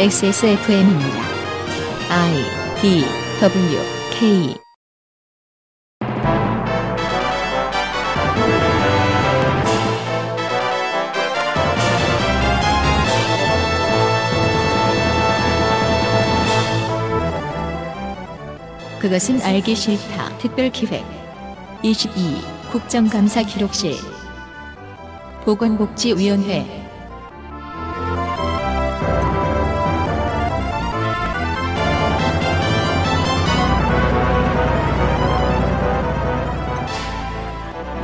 XSFM입니다. I D W K e. 그것은 알기 싫다 특별기획 22 국정감사 기록실 보건복지위원회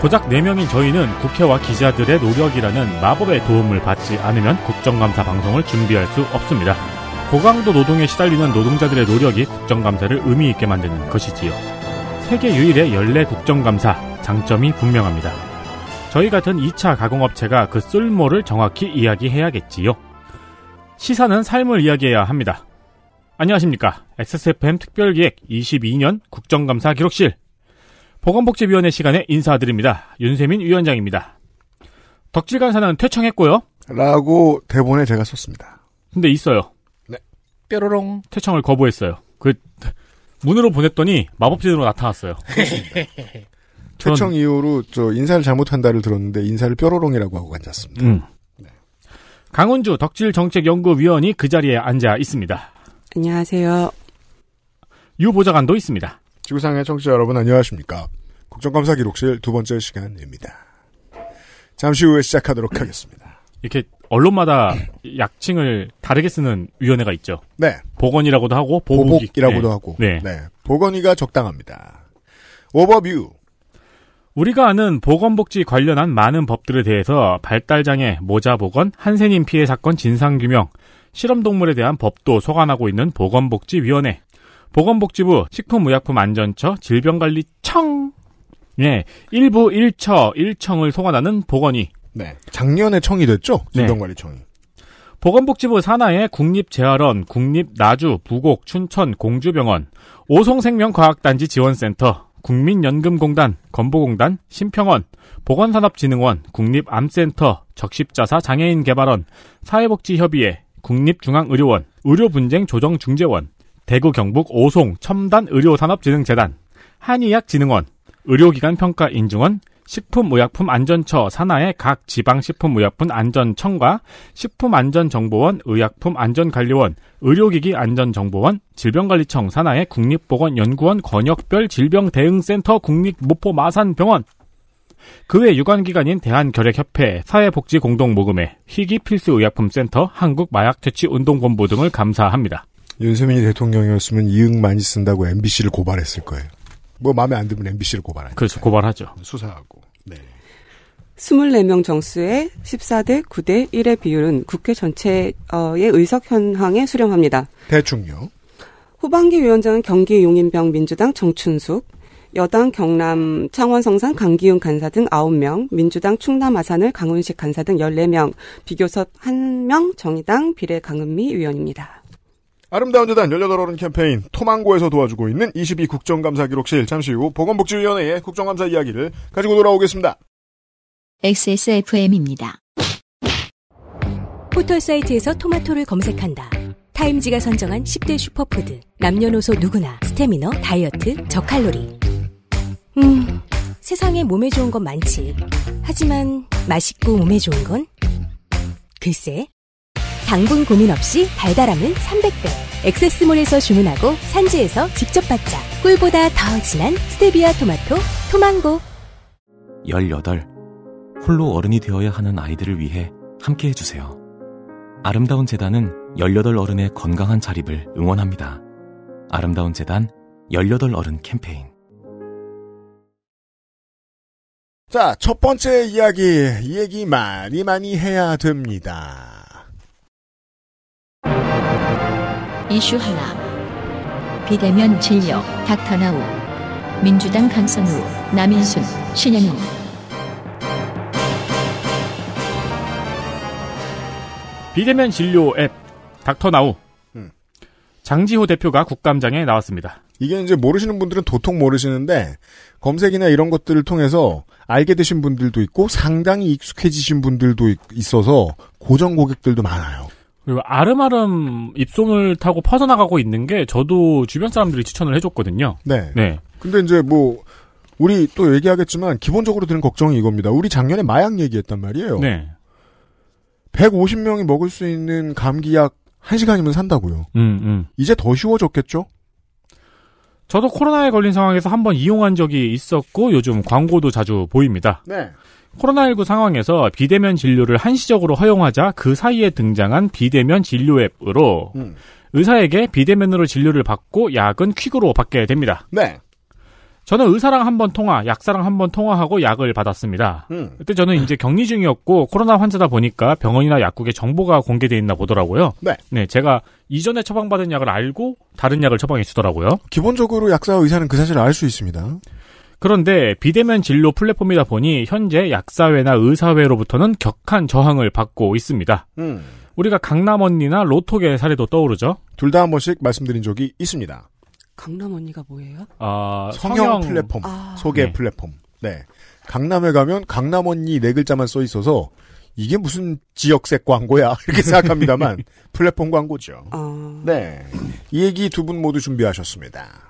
고작 4명인 저희는 국회와 기자들의 노력이라는 마법의 도움을 받지 않으면 국정감사 방송을 준비할 수 없습니다. 고강도 노동에 시달리는 노동자들의 노력이 국정감사를 의미있게 만드는 것이지요. 세계 유일의 연례 국정감사, 장점이 분명합니다. 저희 같은 2차 가공업체가 그 쓸모를 정확히 이야기해야겠지요. 시사는 삶을 이야기해야 합니다. 안녕하십니까. XSFM 특별기획 22년 국정감사 기록실 보건복지위원회 시간에 인사드립니다. 윤세민 위원장입니다. 덕질 간사는 퇴청했고요. 라고 대본에 제가 썼습니다. 근데 있어요. 네. 뾰로롱. 퇴청을 거부했어요. 그 문으로 보냈더니 마법진으로 나타났어요. 퇴청 이후로 저 인사를 잘못한다를 들었는데 인사를 뾰로롱이라고 하고 앉았습니다. 음. 네. 강은주 덕질 정책 연구위원이 그 자리에 앉아 있습니다. 안녕하세요. 유 보좌관도 있습니다. 지구상의 청취자 여러분 안녕하십니까. 국정감사 기록실 두 번째 시간입니다. 잠시 후에 시작하도록 하겠습니다. 이렇게 언론마다 약칭을 다르게 쓰는 위원회가 있죠. 네. 보건이라고도 하고 보복이. 보복이라고도 네. 하고. 네. 네. 보건이가 적당합니다. 오버뷰. 우리가 아는 보건복지 관련한 많은 법들에 대해서 발달장애, 모자보건, 한센인 피해 사건 진상규명, 실험동물에 대한 법도 소관하고 있는 보건복지위원회. 보건복지부 식품의약품안전처 질병관리청 예, 일부일처일청을 소관하는 보건위. 네. 작년에 청이 됐죠? 네. 질병관리청이. 네. 보건복지부 산하의 국립재활원, 국립나주, 부곡, 춘천, 공주병원, 오송생명과학단지 지원센터, 국민연금공단, 건보공단, 심평원 보건산업진흥원, 국립암센터, 적십자사 장애인개발원, 사회복지협의회, 국립중앙의료원, 의료분쟁조정중재원, 대구 경북 오송 첨단 의료산업진흥재단, 한의약진흥원 의료기관 평가 인증원, 식품의약품안전처 산하의 각 지방식품의약품안전청과 식품안전정보원, 의약품안전관리원, 의료기기안전정보원, 질병관리청 산하의 국립보건연구원 권역별 질병대응센터 국립모포마산병원 그 외 유관기관인 대한결핵협회 사회복지공동모금회 희귀필수의약품센터 한국마약퇴치운동본부 등을 감사합니다. 윤세민이 대통령이었으면 이응 많이 쓴다고 MBC를 고발했을 거예요. 뭐 마음에 안 들면 MBC를 고발하니까. 그렇죠. 고발하죠. 수사하고. 네. 24명 정수의 14대 9대 1의 비율은 국회 전체의 의석 현황에 수렴합니다. 대충요. 후반기 위원장은 경기 용인병 민주당 정춘숙, 여당 경남 창원성산 강기훈 간사 등 9명, 민주당 충남 아산을 강훈식 간사 등 14명, 비교섭 1명, 정의당 비례 강은미 위원입니다 아름다운 재단 열려들어오는 캠페인 토망고에서 도와주고 있는 22 국정감사 기록실 잠시 후 보건복지위원회의 국정감사 이야기를 가지고 돌아오겠습니다. XSFM입니다. 포털 사이트에서 토마토를 검색한다. 타임지가 선정한 10대 슈퍼푸드. 남녀노소 누구나 스태미너, 다이어트, 저칼로리. 음, 세상에 몸에 좋은 건 많지. 하지만 맛있고 몸에 좋은 건 글쎄 당분 고민 없이 달달함은 300배. 액세스몰에서 주문하고 산지에서 직접 받자. 꿀보다 더 진한 스테비아 토마토 토망고. 18. 홀로 어른이 되어야 하는 아이들을 위해 함께 해주세요. 아름다운 재단은 18 어른의 건강한 자립을 응원합니다. 아름다운 재단 18 어른 캠페인. 자, 첫 번째 이야기. 이 얘기 많이 많이 해야 됩니다. 이슈 하나. 비대면 진료, 닥터나우. 민주당 강선우, 남인순, 신현우 비대면 진료 앱, 닥터나우. 음. 장지호 대표가 국감장에 나왔습니다. 이게 이제 모르시는 분들은 도통 모르시는데 검색이나 이런 것들을 통해서 알게 되신 분들도 있고 상당히 익숙해지신 분들도 있어서 고정 고객들도 많아요. 그리고 아름아름 입소문을 타고 퍼져나가고 있는 게 저도 주변 사람들이 추천을 해줬거든요. 네. 네. 근데 이제 뭐 우리 또 얘기하겠지만 기본적으로 드는 걱정이 이겁니다. 우리 작년에 마약 얘기했단 말이에요. 네. 150명이 먹을 수 있는 감기약 1시간이면 산다고요. 음, 음. 이제 더 쉬워졌겠죠? 저도 코로나에 걸린 상황에서 한번 이용한 적이 있었고 요즘 광고도 자주 보입니다. 네. 코로나19 상황에서 비대면 진료를 한시적으로 허용하자 그 사이에 등장한 비대면 진료 앱으로 음. 의사에게 비대면으로 진료를 받고 약은 퀵으로 받게 됩니다. 네. 저는 의사랑 한번 통화, 약사랑 한번 통화하고 약을 받았습니다. 음. 그때 저는 이제 격리 중이었고 코로나 환자다 보니까 병원이나 약국에 정보가 공개돼 있나 보더라고요. 네. 네, 제가 이전에 처방받은 약을 알고 다른 약을 처방해 주더라고요. 기본적으로 약사와 의사는 그 사실을 알 수 있습니다. 그런데 비대면 진료 플랫폼이다 보니 현재 약사회나 의사회로부터는 격한 저항을 받고 있습니다. 음. 우리가 강남 언니나 로톡의 사례도 떠오르죠. 둘 다 한 번씩 말씀드린 적이 있습니다. 강남 언니가 뭐예요? 아, 성형, 성형... 플랫폼, 아... 소개 네. 플랫폼. 네. 강남에 가면 강남 언니 네 글자만 써 있어서 이게 무슨 지역색 광고야 이렇게 생각합니다만 플랫폼 광고죠. 어... 네. 이 얘기 두 분 모두 준비하셨습니다.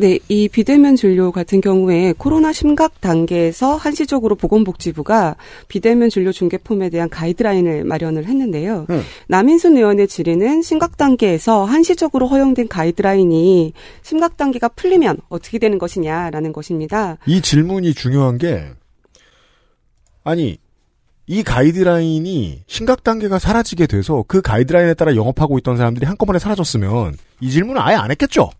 네, 이 비대면 진료 같은 경우에 코로나 심각 단계에서 한시적으로 보건복지부가 비대면 진료 중개품에 대한 가이드라인을 마련을 했는데요. 음. 남인순 의원의 질의는 심각 단계에서 한시적으로 허용된 가이드라인이 심각 단계가 풀리면 어떻게 되는 것이냐라는 것입니다. 이 질문이 중요한 게 아니 이 가이드라인이 심각 단계가 사라지게 돼서 그 가이드라인에 따라 영업하고 있던 사람들이 한꺼번에 사라졌으면 이 질문을 아예 안 했겠죠.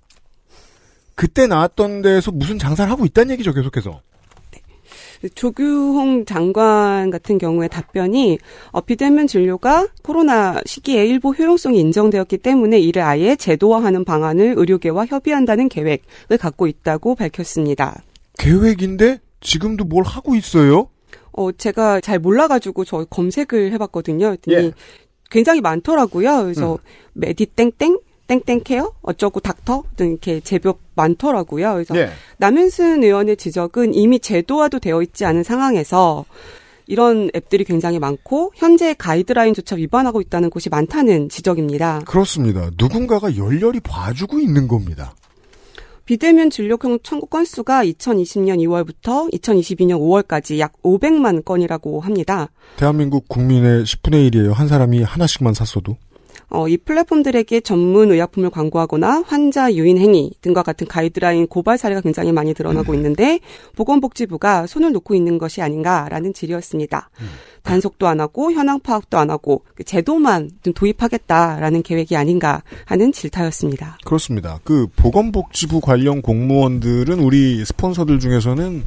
그때 나왔던 데에서 무슨 장사를 하고 있다는 얘기죠, 계속해서. 네. 조규홍 장관 같은 경우에 답변이 어, 비대면 진료가 코로나 시기에 일부 효용성이 인정되었기 때문에 이를 아예 제도화하는 방안을 의료계와 협의한다는 계획을 갖고 있다고 밝혔습니다. 계획인데 지금도 뭘 하고 있어요? 어 제가 잘 몰라가지고 저 검색을 해봤거든요. 예. 굉장히 많더라고요. 그래서 음. 메디땡땡 땡땡 케어 어쩌고 닥터 등 이렇게 제법 많더라고요. 그래서 예. 네. 남윤순 의원의 지적은 이미 제도화도 되어 있지 않은 상황에서 이런 앱들이 굉장히 많고 현재 가이드라인조차 위반하고 있다는 곳이 많다는 지적입니다. 그렇습니다. 누군가가 열렬히 봐주고 있는 겁니다. 비대면 진료형 청구 건수가 2020년 2월부터 2022년 5월까지 약 500만 건이라고 합니다. 대한민국 국민의 10분의 1이에요. 한 사람이 하나씩만 샀어도. 어, 이 플랫폼들에게 전문 의약품을 광고하거나 환자 유인 행위 등과 같은 가이드라인 고발 사례가 굉장히 많이 드러나고 음. 있는데 보건복지부가 손을 놓고 있는 것이 아닌가라는 질의였습니다 음. 단속도 안 하고 현황 파악도 안 하고 그 제도만 좀 도입하겠다라는 계획이 아닌가 하는 질타였습니다. 그렇습니다. 그 보건복지부 관련 공무원들은 우리 스폰서들 중에서는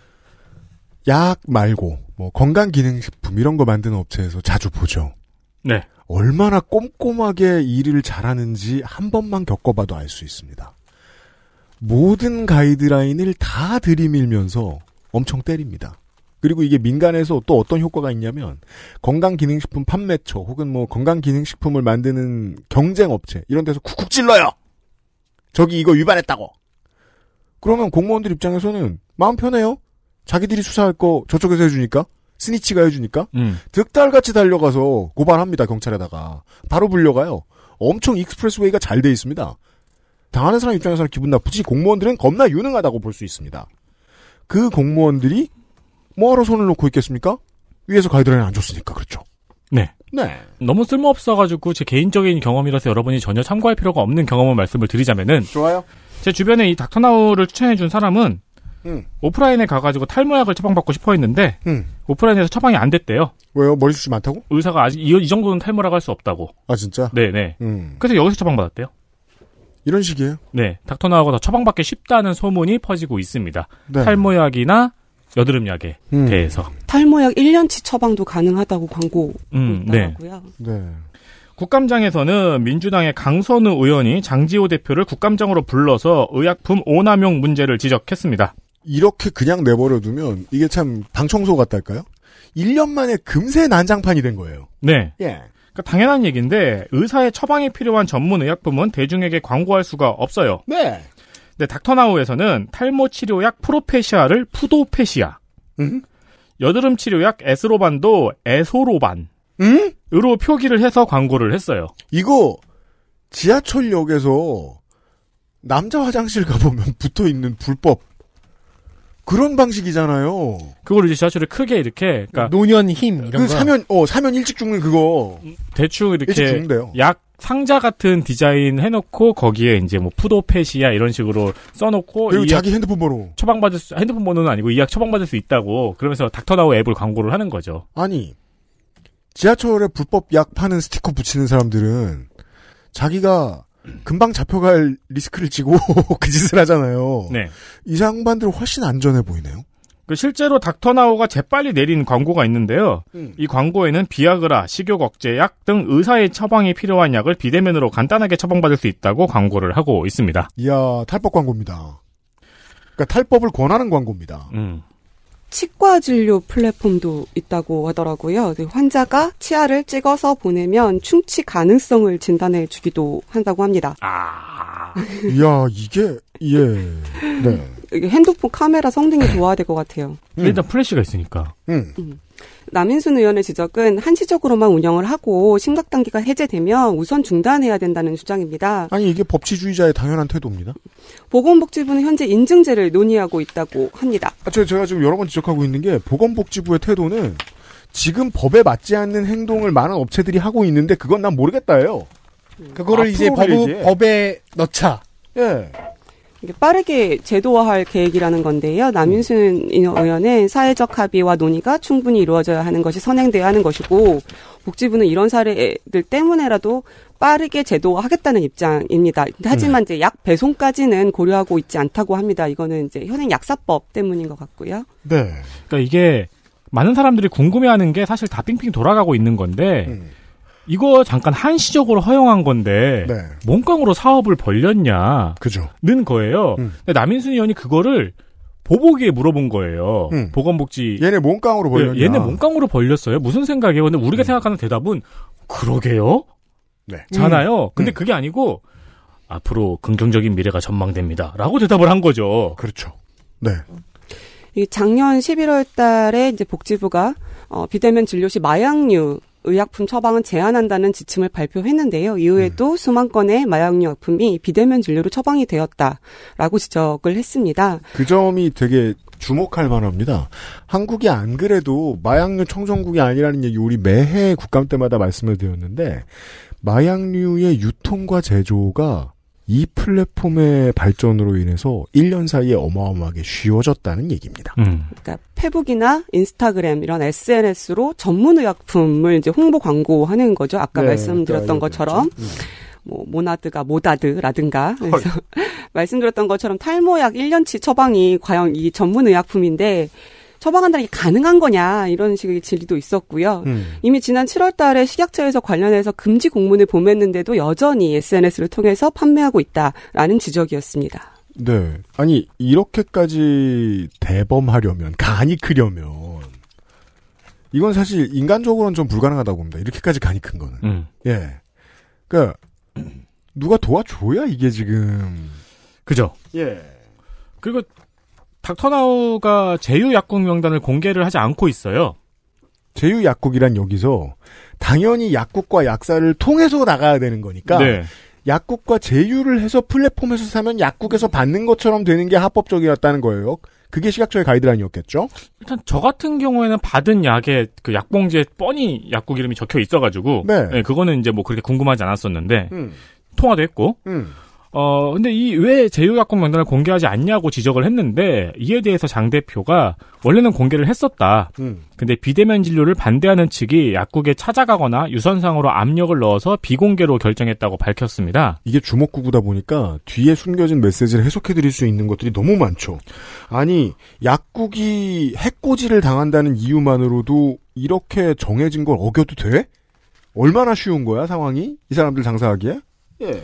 약 말고 뭐 건강기능식품 이런 거 만드는 업체에서 자주 보죠. 네. 얼마나 꼼꼼하게 일을 잘하는지 한 번만 겪어봐도 알 수 있습니다. 모든 가이드라인을 다 들이밀면서 엄청 때립니다. 그리고 이게 민간에서 또 어떤 효과가 있냐면 건강기능식품 판매처 혹은 뭐 건강기능식품을 만드는 경쟁업체 이런 데서 쿡쿡 찔러요. 저기 이거 위반했다고. 그러면 공무원들 입장에서는 마음 편해요. 자기들이 수사할 거 저쪽에서 해주니까. 스니치가 해주니까 음. 득달같이 달려가서 고발합니다 경찰에다가 바로 불려가요. 엄청 익스프레스웨이가 잘 돼 있습니다. 당하는 사람 입장에서는 기분 나쁘지 공무원들은 겁나 유능하다고 볼 수 있습니다. 그 공무원들이 뭐하러 손을 놓고 있겠습니까? 위에서 가이드라인 안 줬으니까 그렇죠. 네. 네. 너무 쓸모없어가지고 제 개인적인 경험이라서 여러분이 전혀 참고할 필요가 없는 경험을 말씀을 드리자면은 좋아요. 제 주변에 이 닥터나우를 추천해준 사람은 음. 오프라인에 가가지고 탈모약을 처방받고 싶어 했는데 음. 오프라인에서 처방이 안 됐대요. 왜요? 머리숱이 많다고? 의사가 아직 이, 이 정도는 탈모라고 할 수 없다고. 아 진짜? 네네. 음. 그래서 여기서 처방받았대요. 이런 식이에요? 네. 닥터나하고 더 처방받기 쉽다는 소문이 퍼지고 있습니다. 네. 탈모약이나 여드름약에 음. 대해서. 탈모약 1년치 처방도 가능하다고 광고 음, 네. 있더라고요. 네. 네. 국감장에서는 민주당의 강선우 의원이 장지호 대표를 국감장으로 불러서 의약품 오남용 문제를 지적했습니다. 이렇게 그냥 내버려 두면 이게 참 방청소 같달까요? 1년 만에 금세 난장판이 된 거예요. 네. 예. 그러니까 당연한 얘기인데 의사의 처방이 필요한 전문 의약품은 대중에게 광고할 수가 없어요. 네. 근 닥터나우에서는 탈모 치료약 프로페시아를 푸도페시아, 음? 여드름 치료약 에스로반도 에소로반, 음? 으로 표기를 해서 광고를 했어요. 이거 지하철역에서 남자 화장실 가보면 붙어 있는 불법 그런 방식이잖아요. 그걸 이제 지하철을 크게 이렇게 그러니까 노년 힘 이런 그 사면 어 사면 일찍 죽는 그거 대충 이렇게 약 상자 같은 디자인 해놓고 거기에 이제 뭐 푸도패시야 이런 식으로 써놓고 그리고 자기 핸드폰 번호 처방받을 수 핸드폰 번호는 아니고 이 약 처방받을 수 있다고 그러면서 닥터나우 앱을 광고를 하는 거죠. 아니 지하철에 불법 약 파는 스티커 붙이는 사람들은 자기가 금방 잡혀갈 리스크를 지고 그 짓을 하잖아요. 네. 이 상반대로 훨씬 안전해 보이네요. 그 실제로 닥터나우가 재빨리 내린 광고가 있는데요. 음. 이 광고에는 비아그라, 식욕 억제약 등 의사의 처방이 필요한 약을 비대면으로 간단하게 처방받을 수 있다고 광고를 하고 있습니다. 이야, 탈법 광고입니다. 그러니까 탈법을 권하는 광고입니다. 음. 치과 진료 플랫폼도 있다고 하더라고요. 환자가 치아를 찍어서 보내면 충치 가능성을 진단해 주기도 한다고 합니다. 아, 이야 이게 예, 네. 핸드폰 카메라 성능이 좋아야 될 것 같아요. 음. 일단 플래시가 있으니까. 음. 음. 남인순 의원의 지적은 한시적으로만 운영을 하고 심각 단계가 해제되면 우선 중단해야 된다는 주장입니다. 아니 이게 법치주의자의 당연한 태도입니다. 보건복지부는 현재 인증제를 논의하고 있다고 합니다. 아, 저, 제가 지금 여러 번 지적하고 있는 게 보건복지부의 태도는 지금 법에 맞지 않는 행동을 많은 업체들이 하고 있는데 그건 난 모르겠다예요. 그거를 이제 법, 법에 넣자. 예. 빠르게 제도화할 계획이라는 건데요. 남윤순 의원의 사회적 합의와 논의가 충분히 이루어져야 하는 것이 선행돼야 하는 것이고 복지부는 이런 사례들 때문에라도 빠르게 제도화하겠다는 입장입니다. 하지만 네. 이제 약 배송까지는 고려하고 있지 않다고 합니다. 이거는 이제 현행 약사법 때문인 것 같고요. 네. 그러니까 이게 많은 사람들이 궁금해하는 게 사실 다 빙빙 돌아가고 있는 건데. 음. 이거 잠깐 한시적으로 허용한 건데 네. 몸깡으로 사업을 벌렸냐? 그죠. 는 거예요. 음. 근데 남인순 의원이 그거를 보복에 물어본 거예요. 음. 보건복지 얘네 몸깡으로 예, 벌렸냐? 얘네 몸깡으로 벌렸어요. 무슨 생각이에요? 근데 우리가 음. 생각하는 대답은 그러게요. 네. 잖아요. 음. 근데 음. 그게 아니고 앞으로 긍정적인 미래가 전망됩니다. 라고 대답을 한 거죠. 그렇죠. 네. 작년 11월 달에 이제 복지부가 어, 비대면 진료 시 마약류 의약품 처방은 제한한다는 지침을 발표했는데요. 이후에도 음. 수만 건의 마약류약품이 비대면 진료로 처방이 되었다라고 지적을 했습니다. 그 점이 되게 주목할 만합니다. 한국이 안 그래도 마약류 청정국이 아니라는 얘기 우리 매해 국감 때마다 말씀을 드렸는데 마약류의 유통과 제조가 이 플랫폼의 발전으로 인해서 1년 사이에 어마어마하게 쉬워졌다는 얘기입니다. 음. 그러니까 페북이나 인스타그램 이런 SNS로 전문 의약품을 이제 홍보 광고하는 거죠. 아까 네, 말씀드렸던 네, 것처럼. 음. 뭐 모나드가 모다드라든가 그래서 말씀드렸던 것처럼 탈모약 1년치 처방이 과연 이 전문 의약품인데 처방한다는 게 가능한 거냐 이런 식의 질의도 있었고요. 음. 이미 지난 7월달에 식약처에서 관련해서 금지 공문을 보냈는데도 여전히 SNS를 통해서 판매하고 있다라는 지적이었습니다. 네, 아니 이렇게까지 대범하려면 간이 크려면 이건 사실 인간적으로는 좀 불가능하다고 봅니다. 이렇게까지 간이 큰 거는. 음. 예. 그러니까 누가 도와줘야 이게 지금 그죠? 예. 그리고 닥터나우가 제휴 약국 명단을 공개를 하지 않고 있어요. 제휴 약국이란 여기서 당연히 약국과 약사를 통해서 나가야 되는 거니까 네. 약국과 제휴를 해서 플랫폼에서 사면 약국에서 받는 것처럼 되는 게 합법적이었다는 거예요. 그게 식약처의 가이드라인이었겠죠? 일단 저 같은 경우에는 받은 약에그 약봉지에 뻔히 약국 이름이 적혀 있어가지고 네. 네, 그거는 이제 뭐 그렇게 궁금하지 않았었는데 음. 통화도 했고 음. 어, 근데 이 왜 제휴약관 명단을 공개하지 않냐고 지적을 했는데 이에 대해서 장 대표가 원래는 공개를 했었다. 음. 근데 비대면 진료를 반대하는 측이 약국에 찾아가거나 유선상으로 압력을 넣어서 비공개로 결정했다고 밝혔습니다. 이게 주먹구구다 보니까 뒤에 숨겨진 메시지를 해석해드릴 수 있는 것들이 너무 많죠. 아니 약국이 해코지를 당한다는 이유만으로도 이렇게 정해진 걸 어겨도 돼? 얼마나 쉬운 거야 상황이 이 사람들 장사하기에? 예.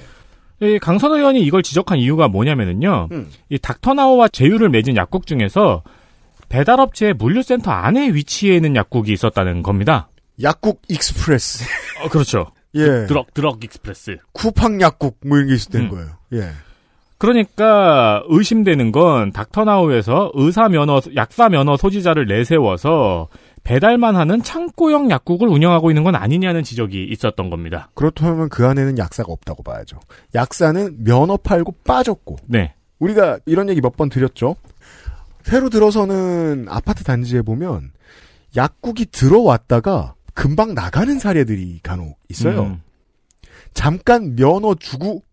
이 강선 의원이 이걸 지적한 이유가 뭐냐면은요. 음. 이 닥터나우와 제휴를 맺은 약국 중에서 배달업체의 물류센터 안에 위치해 있는 약국이 있었다는 겁니다. 약국 익스프레스. 어, 그렇죠. 예. 드럭 드럭 익스프레스. 쿠팡 약국 뭐 이런 게 있었던 음. 거예요. 예. 그러니까 의심되는 건 닥터나우에서 의사 면허, 약사 면허 소지자를 내세워서 배달만 하는 창고형 약국을 운영하고 있는 건 아니냐는 지적이 있었던 겁니다. 그렇다면 그 안에는 약사가 없다고 봐야죠. 약사는 면허 팔고 빠졌고. 네. 우리가 이런 얘기 몇 번 드렸죠. 새로 들어서는 아파트 단지에 보면 약국이 들어왔다가 금방 나가는 사례들이 간혹 있어요. 음. 잠깐 면허 주고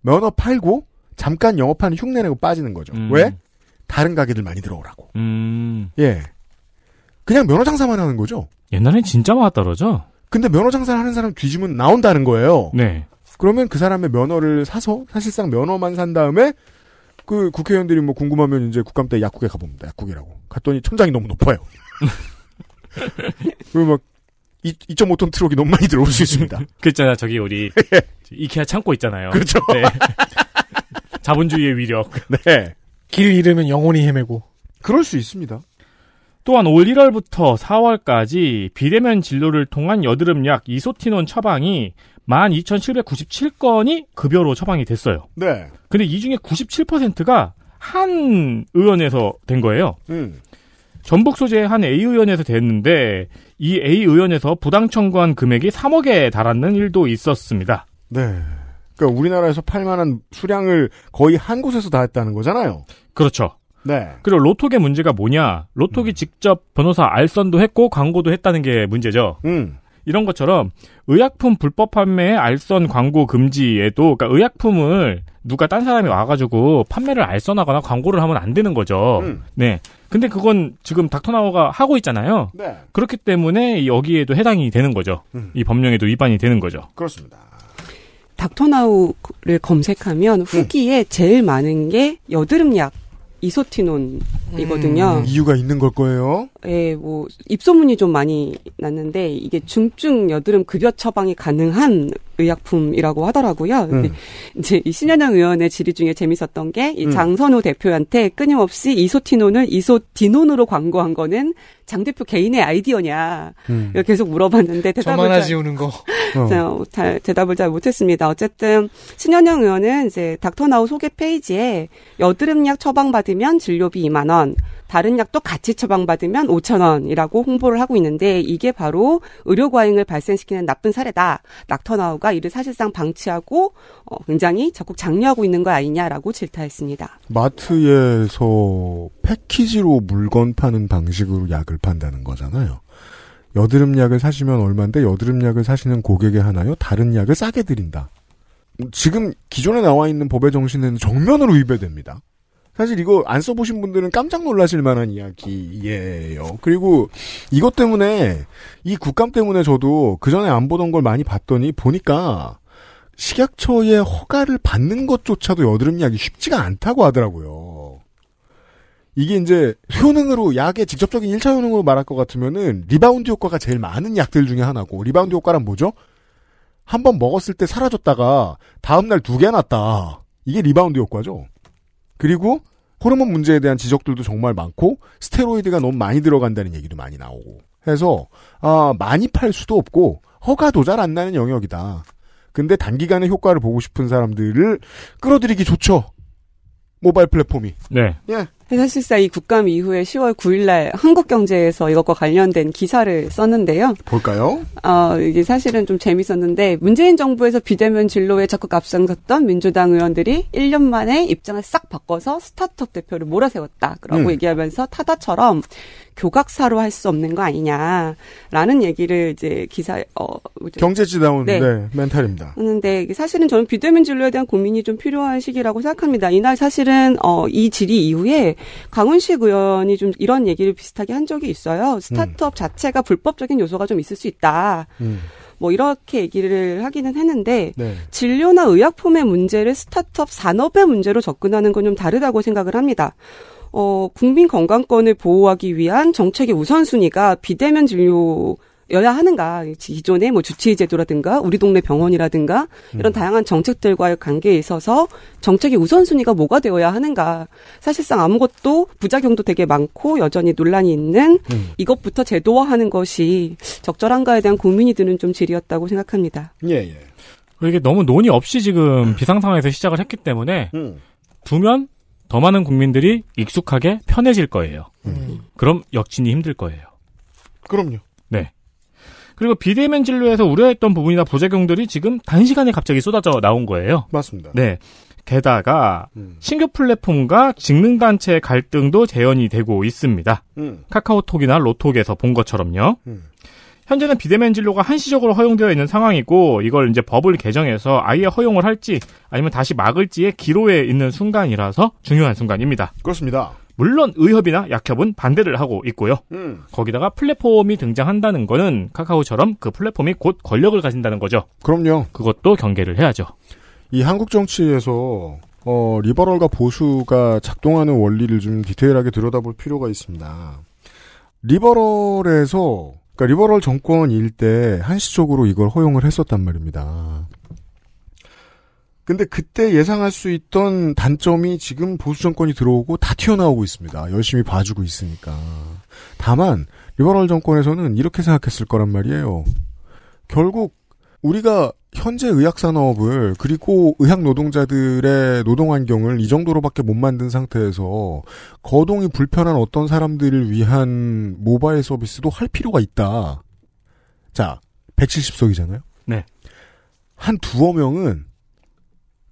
면허 팔고 잠깐 영업하는 흉내내고 빠지는 거죠. 음. 왜? 다른 가게들 많이 들어오라고. 음. 예. 그냥 면허 장사만 하는 거죠. 옛날엔 진짜 와떨어죠 근데 면허 장사를 하는 사람 뒤지면 나온다는 거예요. 네. 그러면 그 사람의 면허를 사서 사실상 면허만 산 다음에 그 국회의원들이 뭐 궁금하면 이제 국감 때 약국에 가봅니다. 약국이라고. 갔더니 천장이 너무 높아요. 그막 리고 2.5톤 트럭이 너무 많이 들어올 수 있습니다. 그랬잖아. 저기 우리 예. 이케아 창고 있잖아요. 그렇죠. 네. 자본주의의 위력. 네. 길 잃으면 영원히 헤매고. 그럴 수 있습니다. 또한 올 1월부터 4월까지 비대면 진료를 통한 여드름약 이소티논 처방이 12,797건이 급여로 처방이 됐어요. 네. 근데 이 중에 97%가 한 의원에서 된 거예요. 음. 전북 소재의 한 A 의원에서 됐는데 이 A 의원에서 부당 청구한 금액이 3억에 달하는 일도 있었습니다. 네. 그러니까 우리나라에서 팔 만한 수량을 거의 한 곳에서 다 했다는 거잖아요. 그렇죠. 네. 그리고 로톡의 문제가 뭐냐? 로톡이 음. 직접 변호사 알선도 했고 광고도 했다는 게 문제죠. 음. 이런 것처럼 의약품 불법 판매 알선 광고 금지에도 그러니까 의약품을 누가 딴 사람이 와가지고 판매를 알선하거나 광고를 하면 안 되는 거죠. 음. 네. 근데 그건 지금 닥터나워가 하고 있잖아요. 네. 그렇기 때문에 여기에도 해당이 되는 거죠. 음. 이 법령에도 위반이 되는 거죠. 그렇습니다. 닥터나우를 검색하면 음. 후기에 음. 제일 많은 게 여드름약 이소티논이거든요. 음, 이유가 있는 걸 거예요? 예, 뭐 입소문이 좀 많이 났는데 이게 중증 여드름 급여 처방이 가능한 의약품이라고 하더라고요. 음. 이제 이 신현영 의원의 질의 중에 재밌었던 게이 음. 장선호 대표한테 끊임없이 이소티논을 이소디논으로 광고한 거는 장 대표 개인의 아이디어냐 음. 계속 물어봤는데 대답을 저만 하지 우는 거 어. 잘 대답을 잘 못했습니다. 어쨌든 신현영 의원은 이제 닥터나우 소개 페이지에 여드름약 처방받으면 진료비 2만 원, 다른 약도 같이 처방받으면 5천 원이라고 홍보를 하고 있는데 이게 바로 의료 과잉을 발생시키는 나쁜 사례다. 닥터나우가 이를 사실상 방치하고 어, 굉장히 적극 장려하고 있는 거 아니냐라고 질타했습니다. 마트에서 패키지로 물건 파는 방식으로 약을 판다는 거잖아요. 여드름 약을 사시면 얼마인데 여드름 약을 사시는 고객에 하나요? 다른 약을 싸게 드린다. 지금 기존에 나와 있는 법의 정신은 정면으로 위배됩니다. 사실 이거 안 써보신 분들은 깜짝 놀라실 만한 이야기예요. 그리고 이것 때문에 이 국감 때문에 저도 그 전에 안 보던 걸 많이 봤더니 보니까 식약처의 허가를 받는 것조차도 여드름 약이 쉽지가 않다고 하더라고요. 이게 이제 효능으로 약의 직접적인 1차 효능으로 말할 것 같으면은 리바운드 효과가 제일 많은 약들 중에 하나고 리바운드 효과란 뭐죠? 한 번 먹었을 때 사라졌다가 다음 날 두 개 났다. 이게 리바운드 효과죠. 그리고 호르몬 문제에 대한 지적들도 정말 많고 스테로이드가 너무 많이 들어간다는 얘기도 많이 나오고 해서 아 많이 팔 수도 없고 허가도 잘 안 나는 영역이다. 근데 단기간에 효과를 보고 싶은 사람들을 끌어들이기 좋죠. 모바일 플랫폼이. 네. 예. 사실상 이 국감 이후에 10월 9일날 한국경제에서 이것과 관련된 기사를 썼는데요. 볼까요? 어, 이게 사실은 좀 재밌었는데 문재인 정부에서 비대면 진로에 적극 앞장섰던 민주당 의원들이 1년 만에 입장을 싹 바꿔서 스타트업 대표를 몰아세웠다라고 음. 얘기하면서 타다처럼 교각사로 할 수 없는 거 아니냐라는 얘기를 이제 기사 어 경제지다운 네. 네, 멘탈입니다. 그런데 사실은 저는 비대면 진료에 대한 고민이 좀 필요한 시기라고 생각합니다. 이날 사실은 어이 질의 이후에 강훈식 의원이 좀 이런 얘기를 비슷하게 한 적이 있어요. 스타트업 음. 자체가 불법적인 요소가 좀 있을 수 있다. 음. 뭐 이렇게 얘기를 하기는 했는데 네. 진료나 의약품의 문제를 스타트업 산업의 문제로 접근하는 건 좀 다르다고 생각을 합니다. 어, 국민 건강권을 보호하기 위한 정책의 우선순위가 비대면 진료 여야 하는가 기존의 뭐 주치의 제도라든가 우리 동네 병원이라든가 이런 음. 다양한 정책들과의 관계에 있어서 정책의 우선순위가 뭐가 되어야 하는가 사실상 아무것도 부작용도 되게 많고 여전히 논란이 있는 음. 이것부터 제도화하는 것이 적절한가에 대한 고민이 드는 좀 질이었다고 생각합니다. 예, 예. 이게 너무 논의 없이 지금 비상 상황에서 시작을 했기 때문에 음. 두면 더 많은 국민들이 익숙하게 편해질 거예요. 음. 그럼 역진이 힘들 거예요. 그럼요. 네. 그리고 비대면 진료에서 우려했던 부분이나 부작용들이 지금 단시간에 갑자기 쏟아져 나온 거예요. 맞습니다. 네. 게다가 음. 신규 플랫폼과 직능 단체의 갈등도 재현이 되고 있습니다. 음. 카카오톡이나 로톡에서 본 것처럼요. 음. 현재는 비대면 진료가 한시적으로 허용되어 있는 상황이고 이걸 이제 법을 개정해서 아예 허용을 할지 아니면 다시 막을지의 기로에 있는 순간이라서 중요한 순간입니다. 그렇습니다. 물론 의협이나 약협은 반대를 하고 있고요. 음. 거기다가 플랫폼이 등장한다는 거는 카카오처럼 그 플랫폼이 곧 권력을 가진다는 거죠. 그럼요. 그것도 경계를 해야죠. 이 한국 정치에서 어, 리버럴과 보수가 작동하는 원리를 좀 디테일하게 들여다볼 필요가 있습니다. 리버럴에서 그러니까 리버럴 정권일 때 한시적으로 이걸 허용을 했었단 말입니다. 근데 그때 예상할 수 있던 단점이 지금 보수 정권이 들어오고 다 튀어나오고 있습니다. 열심히 봐주고 있으니까. 다만 리버럴 정권에서는 이렇게 생각했을 거란 말이에요. 결국 우리가 현재 의학 산업을 그리고 의학 노동자들의 노동 환경을 이 정도로밖에 못 만든 상태에서 거동이 불편한 어떤 사람들을 위한 모바일 서비스도 할 필요가 있다. 자, 170석이잖아요. 네. 한 두어 명은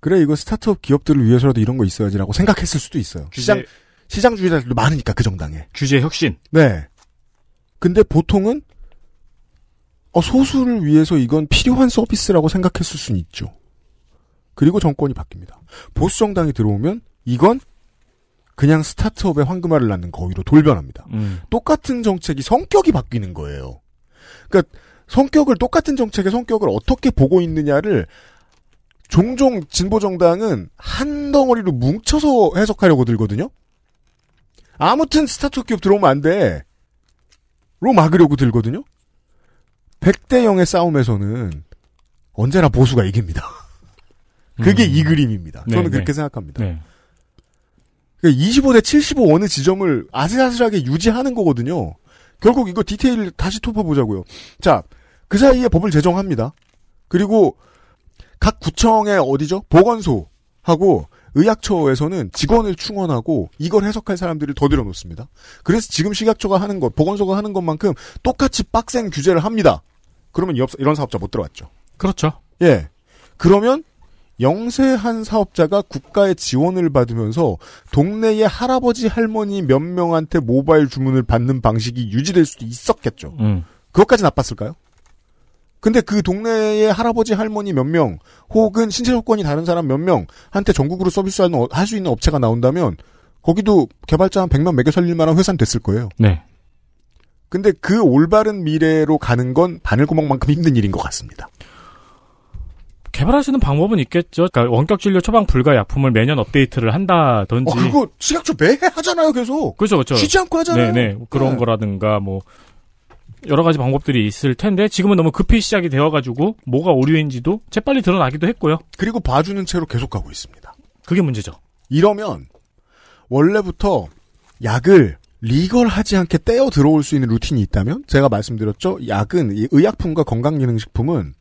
그래 이거 스타트업 기업들을 위해서라도 이런 거 있어야지라고 생각했을 수도 있어요. 규제... 시장 시장주의자들도 많으니까 그 정당에. 규제 혁신. 네. 근데 보통은 어, 소수를 위해서 이건 필요한 서비스라고 생각했을 수는 있죠. 그리고 정권이 바뀝니다. 보수 정당이 들어오면 이건 그냥 스타트업의 황금알을 낳는 거위로 돌변합니다. 음. 똑같은 정책이 성격이 바뀌는 거예요. 그러니까 성격을 똑같은 정책의 성격을 어떻게 보고 있느냐를 종종 진보 정당은 한 덩어리로 뭉쳐서 해석하려고 들거든요. 아무튼 스타트업 기업 들어오면 안 돼. 로 막으려고 들거든요. 100대 0의 싸움에서는 언제나 보수가 이깁니다. 음. 그게 음. 이 그림입니다. 저는 네, 네. 그렇게 네. 생각합니다. 네. 그러니까 25대 75 어느 지점을 아슬아슬하게 유지하는 거거든요. 결국 이거 디테일 다시 톱어보자고요. 자, 그 사이에 법을 제정합니다. 그리고 각 구청의 어디죠? 보건소하고 의약처에서는 직원을 충원하고 이걸 해석할 사람들을 더 들여놓습니다. 그래서 지금 식약처가 하는 것, 보건소가 하는 것만큼 똑같이 빡센 규제를 합니다. 그러면 이업 이런 사업자 못 들어왔죠. 그렇죠. 예. 그러면 영세한 사업자가 국가의 지원을 받으면서 동네의 할아버지 할머니 몇 명한테 모바일 주문을 받는 방식이 유지될 수도 있었겠죠. 음. 그것까지 나빴을까요? 근데 그 동네의 할아버지 할머니 몇 명 혹은 신체 조건이 다른 사람 몇 명한테 전국으로 서비스할수 있는 업체가 나온다면 거기도 개발자 한 100만 매겨 살릴 만한 회사는 됐을 거예요. 네. 근데 그 올바른 미래로 가는 건 바늘구멍만큼 힘든 일인 것 같습니다. 개발할수있는 방법은 있겠죠. 그러니까 원격 진료 처방 불가 약품을 매년 업데이트를 한다든지. 어, 그거 식약처 매해 하잖아요, 계속. 그렇죠, 그렇죠. 쉬지 않고 하잖아요. 네네. 네. 그런 네. 거라든가 뭐 여러 가지 방법들이 있을 텐데 지금은 너무 급히 시작이 되어가지고 뭐가 오류인지도 재빨리 드러나기도 했고요. 그리고 봐주는 채로 계속 가고 있습니다. 그게 문제죠. 이러면 원래부터 약을 리걸하지 않게 떼어 들어올 수 있는 루틴이 있다면 제가 말씀드렸죠. 약은 의약품과 건강기능식품은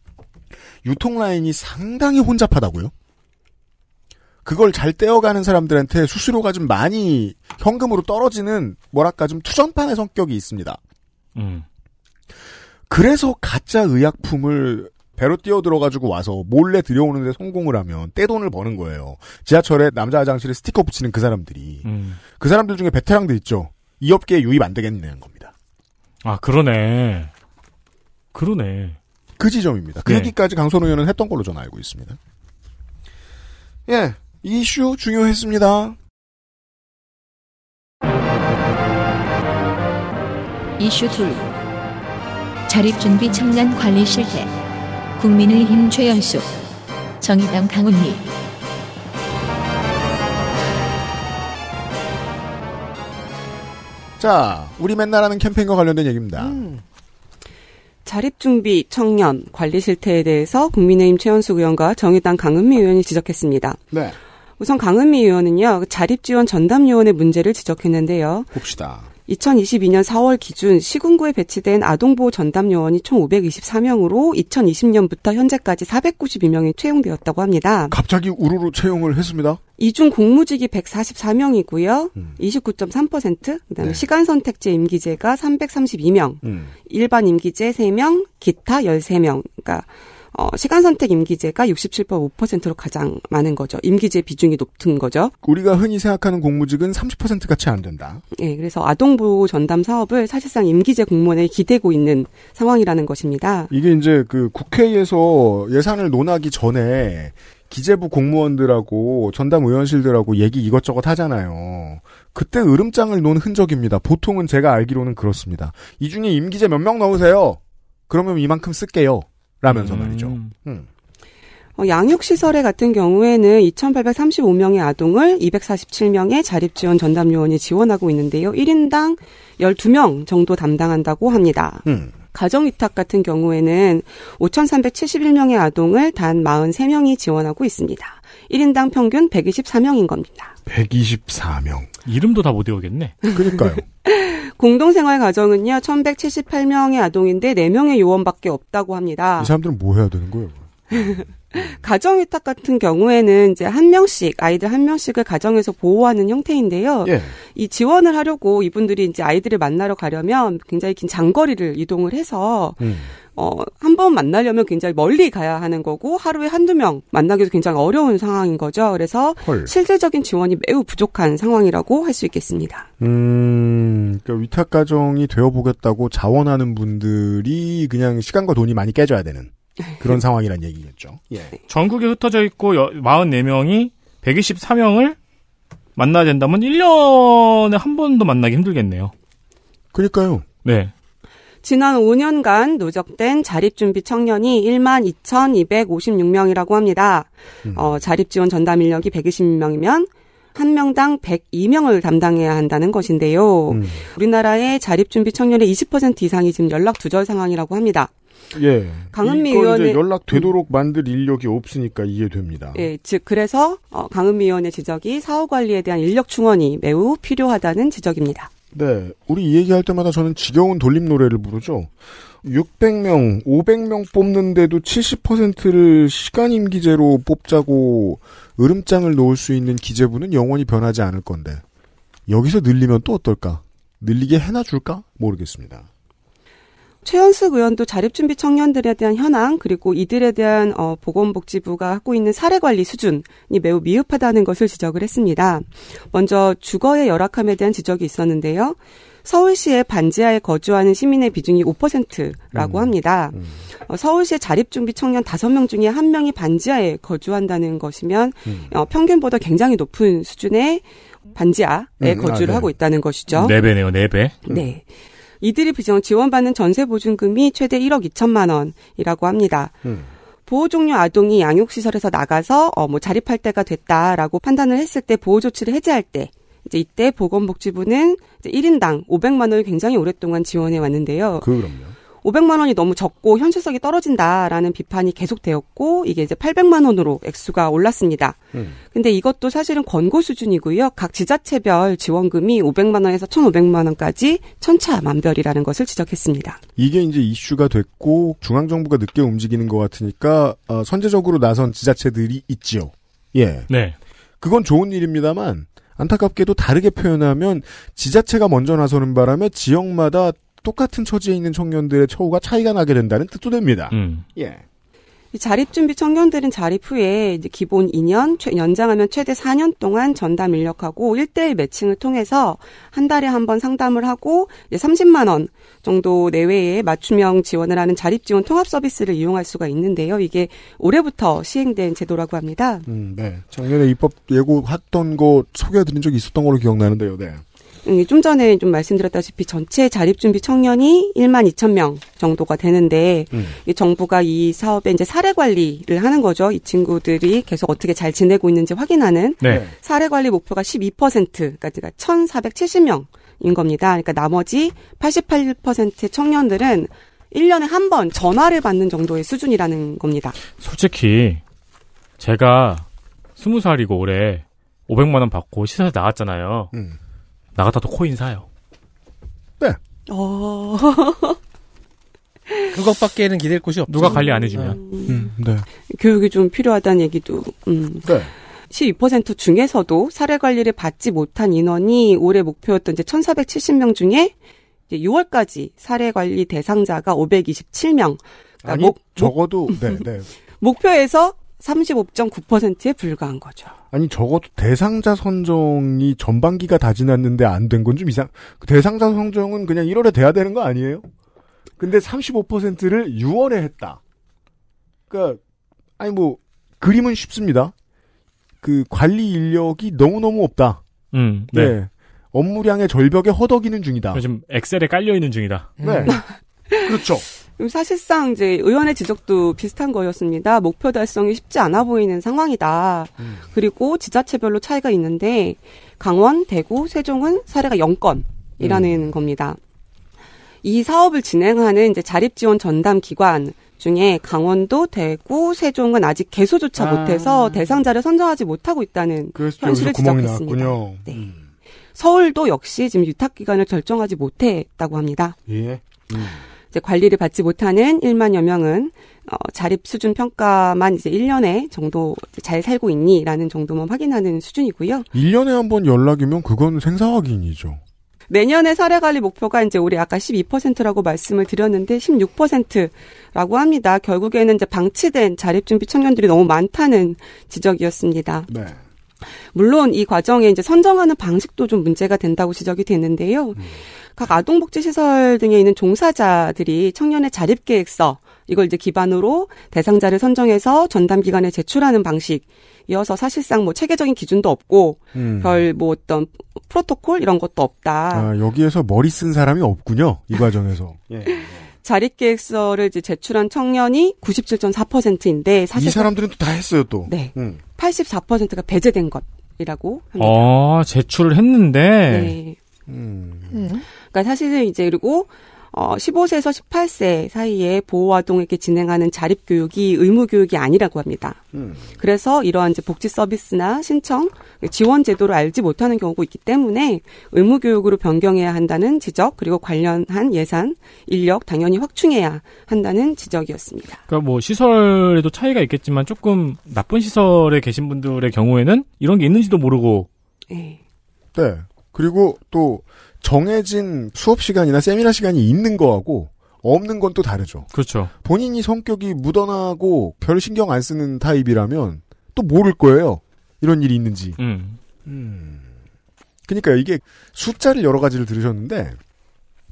유통 라인이 상당히 혼잡하다고요. 그걸 잘 떼어가는 사람들한테 수수료가 좀 많이 현금으로 떨어지는 뭐랄까 좀 투전판의 성격이 있습니다. 음. 그래서 가짜 의약품을 배로 뛰어 들어가지고 와서 몰래 들여오는데 성공을 하면 떼돈을 버는 거예요. 지하철에 남자 화장실에 스티커 붙이는 그 사람들이. 음. 그 사람들 중에 베테랑도 있죠. 이 업계에 유입 안 되겠는 겁니다. 아 그러네. 그러네. 그 지점입니다. 그 네. 얘기까지 강선우 의원은 했던 걸로 저는 알고 있습니다. 예, 이슈 중요했습니다. 이슈 2 자립준비 청년 관리 실태 국민의힘 최연수 정의당 강훈희 자, 우리 맨날 하는 캠페인과 관련된 얘기입니다. 음. 자립준비 청년 관리 실태에 대해서 국민의힘 최원수 의원과 정의당 강은미 의원이 지적했습니다. 네. 우선 강은미 의원은요, 자립지원 전담요원의 문제를 지적했는데요. 봅시다. 2022년 4월 기준 시군구에 배치된 아동보호 전담 요원이 총 524명으로 2020년부터 현재까지 492명이 채용되었다고 합니다. 갑자기 우르르 채용을 했습니다. 이중 공무직이 144명이고요. 음. 29.3%, 그다음에 네. 시간 선택제 임기제가 332명, 음. 일반 임기제 3명, 기타 13명. 그러니까 어, 시간 선택 임기제가 67.5%로 가장 많은 거죠. 임기제 비중이 높은 거죠. 우리가 흔히 생각하는 공무직은 3 0 같이 안 된다. 네, 그래서 아동보호 전담 사업을 사실상 임기제 공무원에 기대고 있는 상황이라는 것입니다. 이게 이제 그 국회에서 예산을 논하기 전에 기재부 공무원들하고 전담 의원실들하고 얘기 이것저것 하잖아요. 그때 으름장을 놓은 흔적입니다. 보통은 제가 알기로는 그렇습니다. 이 중에 임기제 몇 명 넣으세요? 그러면 이만큼 쓸게요. 라면서 음. 말이죠. 음. 어, 양육시설에 같은 경우에는 2,835명의 아동을 247명의 자립지원 전담요원이 지원하고 있는데요. 1인당 12명 정도 담당한다고 합니다. 음. 가정위탁 같은 경우에는 5,371명의 아동을 단 43명이 지원하고 있습니다. 1인당 평균 124명인 겁니다. 124명. 이름도 다 못 외우겠네. 그러니까요. 공동생활 가정은요, 1178명의 아동인데 4명의 요원밖에 없다고 합니다. 이 사람들은 뭐 해야 되는 거예요? 가정 위탁 같은 경우에는 이제 한 명씩 아이들 한 명씩을 가정에서 보호하는 형태인데요. 예. 이 지원을 하려고 이분들이 이제 아이들을 만나러 가려면 굉장히 긴 장거리를 이동을 해서 음. 어, 한 번 만나려면 굉장히 멀리 가야 하는 거고 하루에 한두 명 만나기도 굉장히 어려운 상황인 거죠. 그래서 헐. 실질적인 지원이 매우 부족한 상황이라고 할 수 있겠습니다. 음, 그러니까 위탁 가정이 되어 보겠다고 자원하는 분들이 그냥 시간과 돈이 많이 깨져야 되는 그런 상황이란 얘기겠죠. 예. 네. 전국에 흩어져 있고 44명이 124명을 만나야 된다면 1년에 한 번도 만나기 힘들겠네요. 그니까요. 네. 지난 5년간 누적된 자립준비 청년이 1만 2,256명이라고 합니다. 음. 어, 자립지원 전담 인력이 120명이면 한 명당 102명을 담당해야 한다는 것인데요. 음. 우리나라의 자립준비 청년의 20% 이상이 지금 연락 두절 상황이라고 합니다. 예. 강은미 의원의 연락 음. 되도록 만들 인력이 없으니까 이해됩니다. 예, 즉 그래서 어, 강은미 의원의 지적이 사후 관리에 대한 인력 충원이 매우 필요하다는 지적입니다. 네. 우리 이 얘기할 때마다 저는 지겨운 돌림 노래를 부르죠. 600명, 500명 뽑는데도 70%를 시간임기제로 뽑자고 으름장을 놓을 수 있는 기재부는 영원히 변하지 않을 건데. 여기서 늘리면 또 어떨까? 늘리게 해놔줄까? 모르겠습니다. 최현숙 의원도 자립준비 청년들에 대한 현황 그리고 이들에 대한 어, 보건복지부가 하고 있는 사례 관리 수준이 매우 미흡하다는 것을 지적을 했습니다. 먼저 주거의 열악함에 대한 지적이 있었는데요. 서울시의 반지하에 거주하는 시민의 비중이 5%라고 음. 합니다. 음. 어, 서울시의 자립준비 청년 5명 중에 1명이 반지하에 거주한다는 것이면 음. 어, 평균보다 굉장히 높은 수준의 반지하에 음, 거주를 아, 네. 하고 있다는 것이죠. 4배네요, 4배. 네. 네 이들이 비정 지원받는 전세 보증금이 최대 1억 2천만 원이라고 합니다. 음. 보호 종료 아동이 양육시설에서 나가서 어, 뭐 자립할 때가 됐다라고 판단을 했을 때 보호 조치를 해제할 때 이제 이때 보건복지부는 이제 1인당 500만 원을 굉장히 오랫동안 지원해 왔는데요. 그럼요. 500만 원이 너무 적고 현실성이 떨어진다라는 비판이 계속되었고 이게 이제 800만 원으로 액수가 올랐습니다. 음. 근데 이것도 사실은 권고 수준이고요. 각 지자체별 지원금이 500만 원에서 1,500만 원까지 천차만별이라는 것을 지적했습니다. 이게 이제 이슈가 됐고 중앙 정부가 늦게 움직이는 것 같으니까 아, 선제적으로 나선 지자체들이 있지요. 예. 네. 그건 좋은 일입니다만 안타깝게도 다르게 표현하면 지자체가 먼저 나서는 바람에 지역마다 똑같은 처지에 있는 청년들의 처우가 차이가 나게 된다는 뜻도 됩니다. 음. 예. 자립 준비 청년들은 자립 후에 이제 기본 2년, 연장하면 최대 4년 동안 전담 인력하고 1대1 매칭을 통해서 한 달에 한 번 상담을 하고 이제 30만 원 정도 내외의 맞춤형 지원을 하는 자립 지원 통합 서비스를 이용할 수가 있는데요. 이게 올해부터 시행된 제도라고 합니다. 음, 네. 작년에 입법 예고했던 거 소개해 드린 적이 있었던 걸로 기억나는데요. 네. 예, 좀 전에 좀 말씀드렸다시피 전체 자립준비 청년이 1만 2천 명 정도가 되는데 음. 정부가 이 사업에 이제 사례 관리를 하는 거죠. 이 친구들이 계속 어떻게 잘 지내고 있는지 확인하는 네. 사례 관리 목표가 12%그러니까 1,470명인 겁니다. 그러니까 나머지 88%의 청년들은 1년에 한 번 전화를 받는 정도의 수준이라는 겁니다. 솔직히 제가 20살이고 올해 500만 원 받고 시사에 나왔잖아요. 음. 나 같아도 코인 사요. 네. 어. 그것밖에는 기댈 곳이 없죠. 누가 관리 안 해주면. 음, 음 네. 교육이 좀 필요하다는 얘기도. 음. 네. 12% 중에서도 사례 관리를 받지 못한 인원이 올해 목표였던 이제 1,470명 중에 이제 6월까지 사례 관리 대상자가 527명. 그러니까 아니, 목, 적어도 목, 네, 네. 목표에서 35.9%에 불과한 거죠. 아니 적어도 대상자 선정이 전반기가 다 지났는데 안 된 건 좀 이상. 그 대상자 선정은 그냥 1월에 돼야 되는 거 아니에요? 근데 35%를 6월에 했다. 그러니까 아니 뭐 그림은 쉽습니다. 그 관리 인력이 너무너무 없다. 음. 네. 네. 업무량의 절벽에 허덕이는 중이다. 지금 엑셀에 깔려 있는 중이다. 네. 음. 그렇죠. 그럼 사실상 이제 의원의 지적도 비슷한 거였습니다. 목표 달성이 쉽지 않아 보이는 상황이다. 음. 그리고 지자체별로 차이가 있는데 강원, 대구, 세종은 사례가 0건이라는 음. 겁니다. 이 사업을 진행하는 이제 자립 지원 전담 기관 중에 강원도, 대구, 세종은 아직 개소조차 아. 못해서 대상자를 선정하지 못하고 있다는 현실을 지적했습니다. 네. 음. 서울도 역시 지금 유탁 기관을 결정하지 못했다고 합니다. 예. 음. 이제 관리를 받지 못하는 1만여 명은 어, 자립 수준 평가만 이제 1년에 정도 잘 살고 있니라는 정도만 확인하는 수준이고요. 1년에 한 번 연락이면 그건 생사 확인이죠. 내년에 사례 관리 목표가 이제 우리 아까 12%라고 말씀을 드렸는데 16%라고 합니다. 결국에는 이제 방치된 자립 준비 청년들이 너무 많다는 지적이었습니다. 네. 물론 이 과정에 이제 선정하는 방식도 좀 문제가 된다고 지적이 되는데요. 음. 각 아동복지시설 등에 있는 종사자들이 청년의 자립계획서 이걸 이제 기반으로 대상자를 선정해서 전담 기관에 제출하는 방식 이어서 사실상 뭐 체계적인 기준도 없고 음. 별뭐 어떤 프로토콜 이런 것도 없다. 아, 여기에서 머리 쓴 사람이 없군요 이 과정에서. 예. 자립계획서를 이제 제출한 청년이 97.4%인데 사실 이 사람들은 또 다 했어요 또. 네. 음. 84%가 배제된 것이라고 합니다. 아 제출을 했는데. 네. 음. 그러니까 사실은 이제 그리고 어, 15세에서 18세 사이에 보호아동에게 진행하는 자립교육이 의무교육이 아니라고 합니다. 음. 그래서 이러한 이제 복지 서비스나 신청, 지원 제도를 알지 못하는 경우가 있기 때문에 의무교육으로 변경해야 한다는 지적, 그리고 관련한 예산, 인력 당연히 확충해야 한다는 지적이었습니다. 그러니까 뭐 시설에도 차이가 있겠지만 조금 나쁜 시설에 계신 분들의 경우에는 이런 게 있는지도 모르고. 네. 네. 그리고 또 정해진 수업 시간이나 세미나 시간이 있는 거하고 없는 건 또 다르죠. 그렇죠. 본인이 성격이 묻어나고별 신경 안 쓰는 타입이라면 또 모를 거예요. 이런 일이 있는지. 음. 음. 그니까 이게 숫자를 여러 가지를 들으셨는데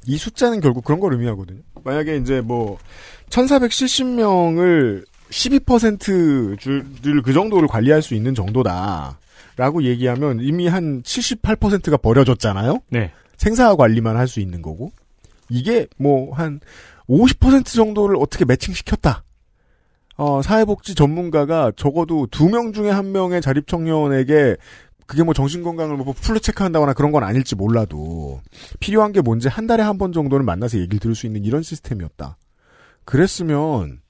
이 숫자는 결국 그런 걸 의미하거든요. 만약에 이제 뭐 1470명을 12%를 그 정도를 관리할 수 있는 정도다. 라고 얘기하면 이미 한 78%가 버려졌잖아요? 네. 생사 관리만 할 수 있는 거고 이게 뭐 한 50% 정도를 어떻게 매칭시켰다. 어, 사회복지 전문가가 적어도 두 명 중에 한 명의 자립 청년에게 그게 뭐 정신건강을 뭐 풀로 체크한다거나 그런 건 아닐지 몰라도 필요한 게 뭔지 한 달에 한 번 정도는 만나서 얘기를 들을 수 있는 이런 시스템이었다. 그랬으면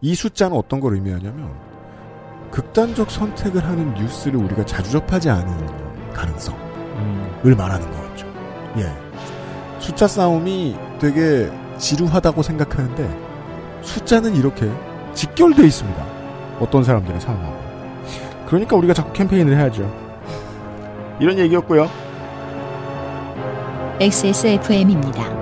이 숫자는 어떤 걸 의미하냐면 극단적 선택을 하는 뉴스를 우리가 자주 접하지 않은 가능성. 음.을 말하는 것같죠 예. 숫자 싸움이 되게 지루하다고 생각하는데 숫자는 이렇게 직결되어 있습니다. 어떤 사람들의 상황하고. 그러니까 우리가 자꾸 캠페인을 해야죠. 이런 얘기였고요. XSFM입니다.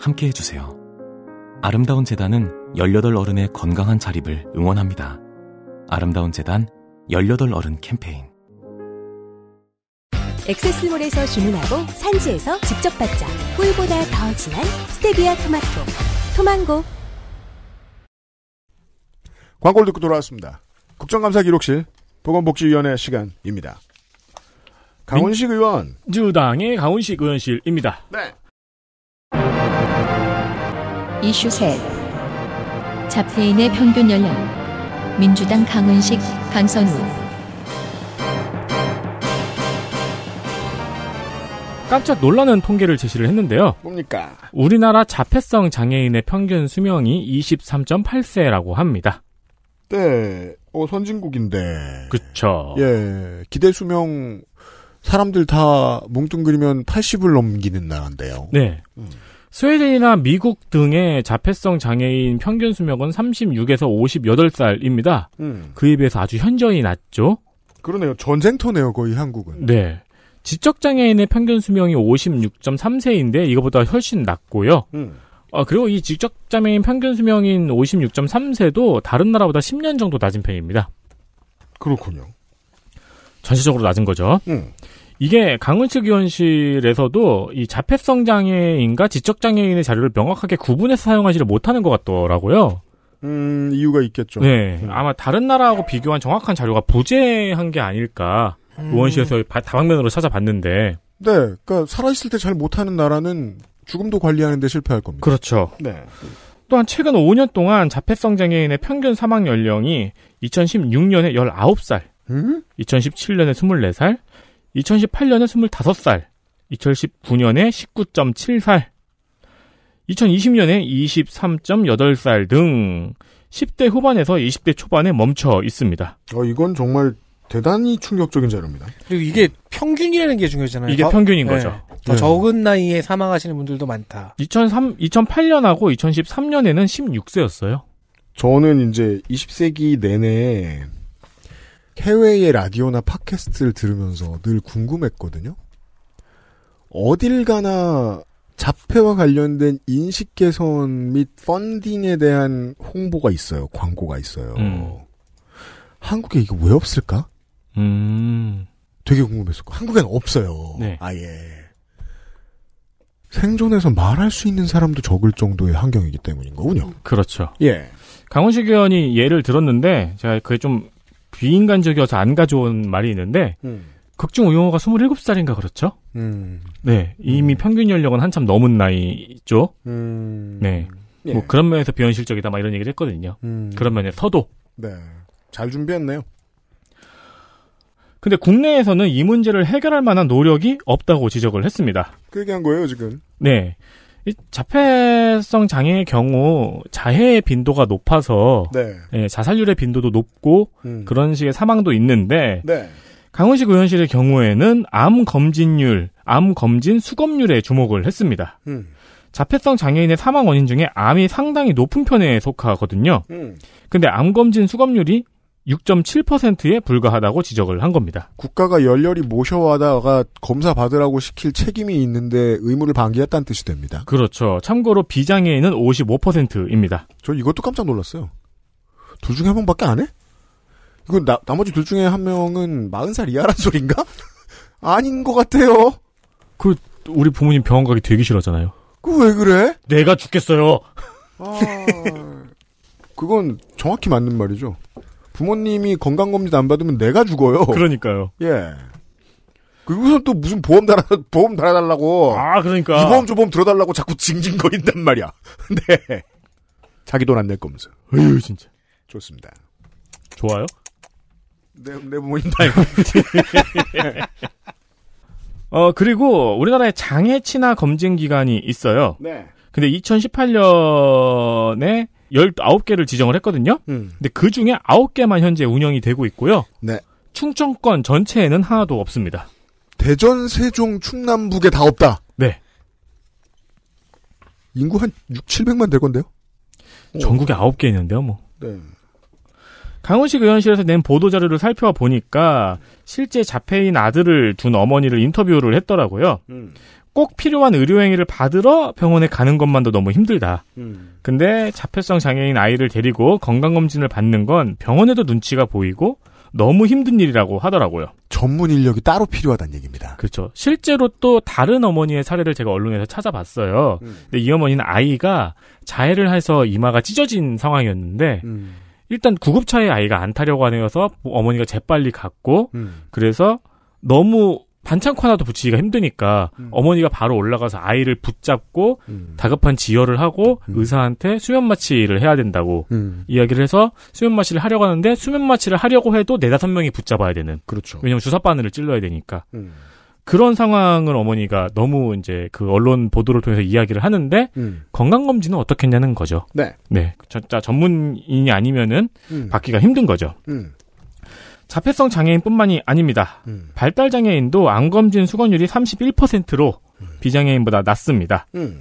함께 해주세요. 아름다운 재단은 18 어른의 건강한 자립을 응원합니다. 아름다운 재단 18 어른 캠페인 엑세스몰에서 주문하고 산지에서 직접 받자. 꿀보다 더 진한 스테비아 토마토. 토망고. 광고를 듣고 돌아왔습니다. 국정감사 기록실 보건복지위원회 시간입니다. 강훈식 의원 주당의 강훈식 의원실입니다. 네. 이슈 셋. 자폐인의 평균 연령. 민주당 강은식, 강선우. 깜짝 놀라는 통계를 제시를 했는데요. 뭡니까? 우리나라 자폐성 장애인의 평균 수명이 23.8세라고 합니다. 네, 어, 선진국인데. 그쵸. 예, 기대 수명 사람들 다 뭉뚱그리면 80을 넘기는 나라인데요. 네. 음. 스웨덴이나 미국 등의 자폐성 장애인 평균 수명은 36에서 58살입니다. 음. 그에 비해서 아주 현저히 낮죠. 그러네요. 전쟁터네요, 거의 한국은. 네. 지적장애인의 평균 수명이 56.3세인데 이거보다 훨씬 낮고요. 음. 아, 그리고 이 지적장애인 평균 수명인 56.3세도 다른 나라보다 10년 정도 낮은 편입니다. 그렇군요. 전체적으로 낮은 거죠. 음. 이게 강은식 의원실에서도 이 자폐성 장애인과 지적 장애인의 자료를 명확하게 구분해서 사용하지를 못하는 것 같더라고요. 음, 이유가 있겠죠. 네, 아마 다른 나라하고 비교한 정확한 자료가 부재한 게 아닐까. 음. 의원실에서 다방면으로 찾아봤는데. 네, 그러니까 살아있을 때 잘 못하는 나라는 죽음도 관리하는데 실패할 겁니다. 그렇죠. 네. 또한 최근 5년 동안 자폐성 장애인의 평균 사망 연령이 2016년에 19살, 음? 2017년에 24살, 2018년에 25살, 2019년에 19.7살, 2020년에 23.8살 등 10대 후반에서 20대 초반에 멈춰 있습니다. 어, 이건 정말 대단히 충격적인 자료입니다. 그리고 이게 평균이라는 게 중요하잖아요. 이게 더, 평균인 네, 거죠. 더 네. 적은 나이에 사망하시는 분들도 많다. 2003, 2008년하고 2013년에는 16세였어요. 저는 이제 20세기 내내 해외의 라디오나 팟캐스트를 들으면서 늘 궁금했거든요. 어딜 가나 자폐와 관련된 인식 개선 및 펀딩에 대한 홍보가 있어요. 광고가 있어요. 음. 한국에 이거 왜 없을까? 음. 되게 궁금했었고 한국엔 없어요. 네. 아예. 생존해서 말할 수 있는 사람도 적을 정도의 환경이기 때문인 거군요. 그렇죠. 예. 강훈식 의원이 예를 들었는데 제가 그게 좀 비인간적이어서 안 가져온 말이 있는데 음. 극중 우영호가 27살인가 그렇죠? 음. 네, 이미 음. 평균 연령은 한참 넘은 나이죠. 음. 네, 예. 뭐 그런 면에서 비현실적이다 막 이런 얘기를 했거든요. 음. 그런 면에서도 네, 잘 준비했네요. 근데 국내에서는 이 문제를 해결할 만한 노력이 없다고 지적을 했습니다. 그 얘기한 거예요 지금. 네, 이 자폐성 장애의 경우 자해의 빈도가 높아서 네. 예, 자살률의 빈도도 높고 음. 그런 식의 사망도 있는데 네. 강훈식 의원실의 경우에는 암 검진율, 암 검진 수검률에 주목을 했습니다. 음. 자폐성 장애인의 사망 원인 중에 암이 상당히 높은 편에 속하거든요. 음. 근데 암 검진 수검률이 6.7%에 불과하다고 지적을 한 겁니다. 국가가 열렬히 모셔와다가 검사 받으라고 시킬 책임이 있는데 의무를 방기했다는 뜻이 됩니다. 그렇죠. 참고로 비장애인은 55%입니다. 저 이것도 깜짝 놀랐어요. 둘 중에 한 명밖에 안 해? 이건 나, 나머지 둘 중에 한 명은 40살 이하란 소린가? 아닌 것 같아요. 그 우리 부모님 병원 가기 되게 싫어하잖아요그 왜 그래? 내가 죽겠어요. 아, 그건 정확히 맞는 말이죠. 부모님이 건강검진 안 받으면 내가 죽어요. 그러니까요. 예. 그리고서 또 무슨 보험 달아, 보험 달아달라고. 아, 그러니까. 이 보험 저 보험 들어달라고 자꾸 징징거린단 말이야. 네. 자기 돈 안 낼 거면서. 어휴, 진짜. 좋습니다. 좋아요? 내, 내 부모님 다 어, 그리고 우리나라에 장애 친화 검진 기관이 있어요. 네. 근데 2018년에 19개를 지정을 했거든요. 음. 근데 그 중에 9개만 현재 운영이 되고 있고요. 네. 충청권 전체에는 하나도 없습니다. 대전, 세종, 충남북에 다 없다. 네. 인구 한 6, 700만 될 건데요. 전국에 아홉 개 있는데요, 뭐. 네. 강원식 의원실에서 낸 보도 자료를 살펴보니까 실제 자폐인 아들을 둔 어머니를 인터뷰를 했더라고요. 음. 꼭 필요한 의료행위를 받으러 병원에 가는 것만도 너무 힘들다. 음. 근데 자폐성 장애인 아이를 데리고 건강검진을 받는 건 병원에도 눈치가 보이고 너무 힘든 일이라고 하더라고요. 전문 인력이 따로 필요하다는 얘기입니다. 그렇죠. 실제로 또 다른 어머니의 사례를 제가 언론에서 찾아봤어요. 음. 근데 이 어머니는 아이가 자해를 해서 이마가 찢어진 상황이었는데 음. 일단 구급차에 아이가 안 타려고 하면서 어머니가 재빨리 갔고 음. 그래서 너무 반창고 하나도 붙이기가 힘드니까 음. 어머니가 바로 올라가서 아이를 붙잡고 음. 다급한 지혈을 하고 음. 의사한테 수면 마취를 해야 된다고 음. 이야기를 해서 수면 마취를 하려고 하는데 수면 마취를 하려고 해도 네다섯 명이 붙잡아야 되는 그렇죠. 왜냐면 하 주사 바늘을 찔러야 되니까 음. 그런 상황을 어머니가 너무 이제 그 언론 보도를 통해서 이야기를 하는데 음. 건강 검진은 어떻겠냐는 거죠. 네. 네. 진 전문인이 아니면은 음. 받기가 힘든 거죠. 음. 자폐성 장애인뿐만이 아닙니다. 음. 발달 장애인도 암 검진 수건율이 31%로 음. 비장애인보다 낮습니다. 음.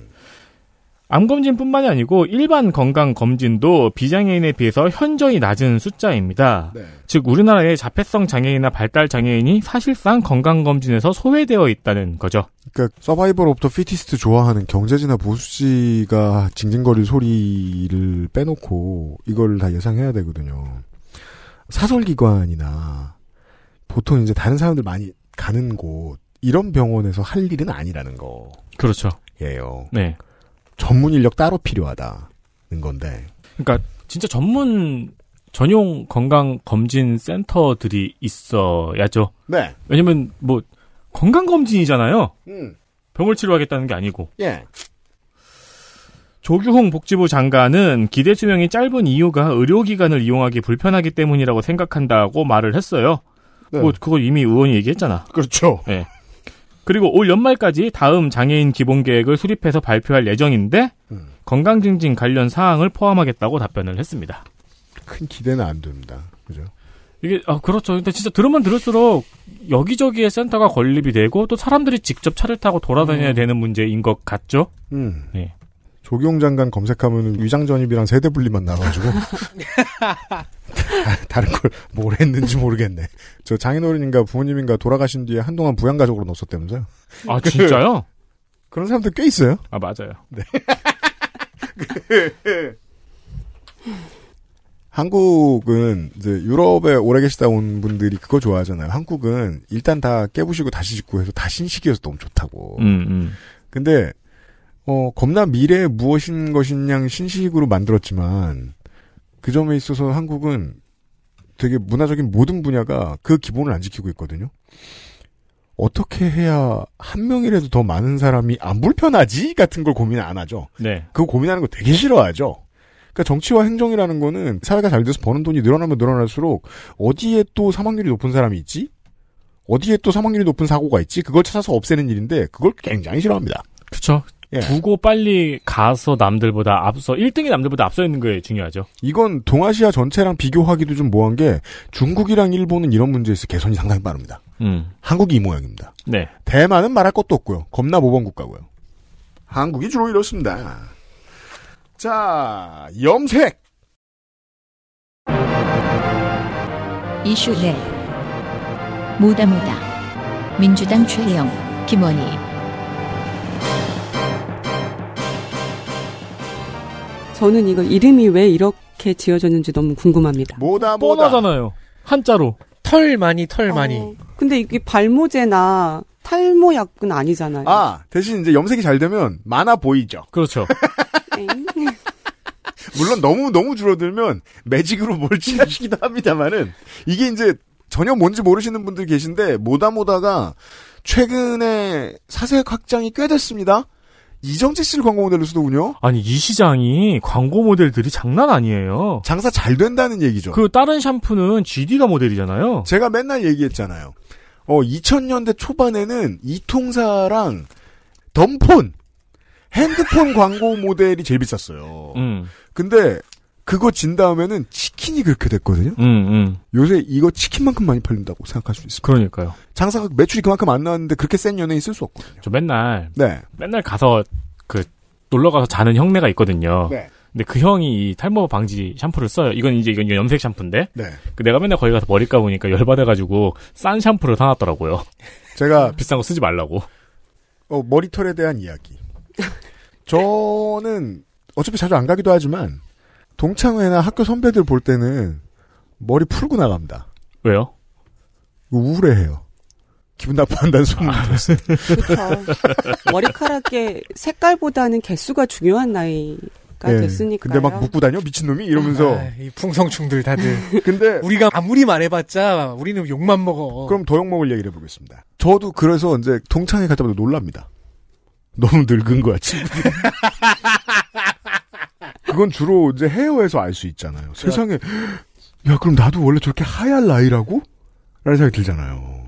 암 검진뿐만이 아니고 일반 건강 검진도 비장애인에 비해서 현저히 낮은 숫자입니다. 네. 즉 우리나라의 자폐성 장애인이나 발달 장애인이 사실상 건강 검진에서 소외되어 있다는 거죠. 그러니까 서바이벌 오브 피티스트 좋아하는 경제지나 보수지가 징징거릴 소리를 빼놓고 이걸 다 예상해야 되거든요. 사설기관이나 보통 이제 다른 사람들 많이 가는 곳 이런 병원에서 할 일은 아니라는 거. 그렇죠. 예요. 네. 전문 인력 따로 필요하다는 건데. 그러니까 진짜 전문 전용 건강 검진 센터들이 있어야죠. 네. 왜냐면 뭐 건강 검진이잖아요. 음. 병을 치료하겠다는 게 아니고. 예. 조규홍 복지부 장관은 기대 수명이 짧은 이유가 의료기관을 이용하기 불편하기 때문이라고 생각한다고 말을 했어요. 네. 뭐 그거 이미 의원이 얘기했잖아. 그렇죠. 네. 그리고 올 연말까지 다음 장애인 기본 계획을 수립해서 발표할 예정인데 음. 건강증진 관련 사항을 포함하겠다고 답변을 했습니다. 큰 기대는 안 됩니다. 그죠? 이게 아 그렇죠. 근데 진짜 들으면 들을수록 여기저기에 센터가 건립이 되고 또 사람들이 직접 차를 타고 돌아다녀야 음. 되는 문제인 것 같죠. 음. 네. 조경 장관 검색하면 위장 전입이랑 세대 분리만 나와가지고 다른 걸 뭘 했는지 모르겠네. 저 장인어른인가 부모님인가 돌아가신 뒤에 한동안 부양가족으로 넣었었다면서요? 아 그 진짜요? 그런 사람들 꽤 있어요. 아 맞아요. 네. 한국은 이제 유럽에 오래 계시다 온 분들이 그거 좋아하잖아요. 한국은 일단 다 깨부시고 다시 짓고 해서 다 신식이어서 너무 좋다고. 음, 음. 근데 어, 겁나 미래의 무엇인 것이냐 신식으로 만들었지만 그 점에 있어서 한국은 되게 문화적인 모든 분야가 그 기본을 안 지키고 있거든요. 어떻게 해야 한 명이라도 더 많은 사람이 안 아, 불편하지 같은 걸 고민 안 하죠. 네. 그거 고민하는 거 되게 싫어하죠. 그러니까 정치와 행정이라는 거는 사회가 잘 돼서 버는 돈이 늘어나면 늘어날수록 어디에 또 사망률이 높은 사람이 있지? 어디에 또 사망률이 높은 사고가 있지? 그걸 찾아서 없애는 일인데 그걸 굉장히 싫어합니다. 그렇죠. 예. 두고 빨리 가서 남들보다 앞서 1등이 남들보다 앞서 있는 게 중요하죠. 이건 동아시아 전체랑 비교하기도 좀 모한 게 중국이랑 일본은 이런 문제에서 개선이 상당히 빠릅니다. 음. 한국이 이 모양입니다. 네. 대만은 말할 것도 없고요. 겁나 모범 국가고요. 한국이 주로 이렇습니다. 자, 염색. 이슈 네. 모다 모다. 민주당 최혜영, 김원희. 저는 이거 이름이 왜 이렇게 지어졌는지 너무 궁금합니다. 뭐다 뭐다. 뻔하잖아요. 한자로. 털 많이 털 어, 많이. 근데 이게 발모제나 탈모약은 아니잖아요. 아 대신 이제 염색이 잘 되면 많아 보이죠. 그렇죠. 물론 너무 너무 줄어들면 매직으로 뭘 칠하시기도 합니다만은 이게 이제 전혀 뭔지 모르시는 분들 계신데 모다 모다가 최근에 사색 확장이 꽤 됐습니다. 이정재 씨를 광고 모델로 쓰더군요. 아니 이 시장이 광고 모델들이 장난 아니에요. 장사 잘 된다는 얘기죠. 그 다른 샴푸는 GD가 모델이잖아요. 제가 맨날 얘기했잖아요. 어 2000년대 초반에는 이통사랑 덤폰 핸드폰 광고 모델이 제일 비쌌어요. 음. 근데 그거 진 다음에는 치킨이 그렇게 됐거든요. 음, 음. 요새 이거 치킨만큼 많이 팔린다고 생각할 수 있어요. 그러니까요. 장사가 매출이 그만큼 안 나왔는데 그렇게 센 연예인 쓸수 없거든요. 저 맨날 네. 맨날 가서 그 놀러 가서 자는 형네가 있거든요. 네. 근데 그 형이 탈모 방지 샴푸를 써요. 이건 이제 이건 염색 샴푸인데. 네. 그 내가 맨날 거기 가서 머리 까보니까 열받아가지고 싼 샴푸를 사놨더라고요. 제가 비싼 거 쓰지 말라고. 어 머리털에 대한 이야기. 저는 어차피 자주 안 가기도 하지만 동창회나 학교 선배들 볼 때는 머리 풀고 나갑니다. 왜요? 우울해해요. 기분 나빠한다는 소문이 아. 들었어요. 그렇죠. 머리카락의 색깔보다는 개수가 중요한 나이. 가 네. 됐으니까. 근데 막 묶고 다녀 미친놈이 이러면서 아, 이 풍성충들 다들. 근데 우리가 아무리 말해봤자 우리는 욕만 먹어. 그럼 더욕 먹을 얘기를 해보겠습니다. 저도 그래서 이제 동창회 갔다 마도 놀랍니다. 너무 늙은 거야 친구들. 그건 주로 이제 헤어에서 알 수 있잖아요. 그 세상에 야 그럼 나도 원래 저렇게 하얀 나이라고? 라는 생각이 들잖아요.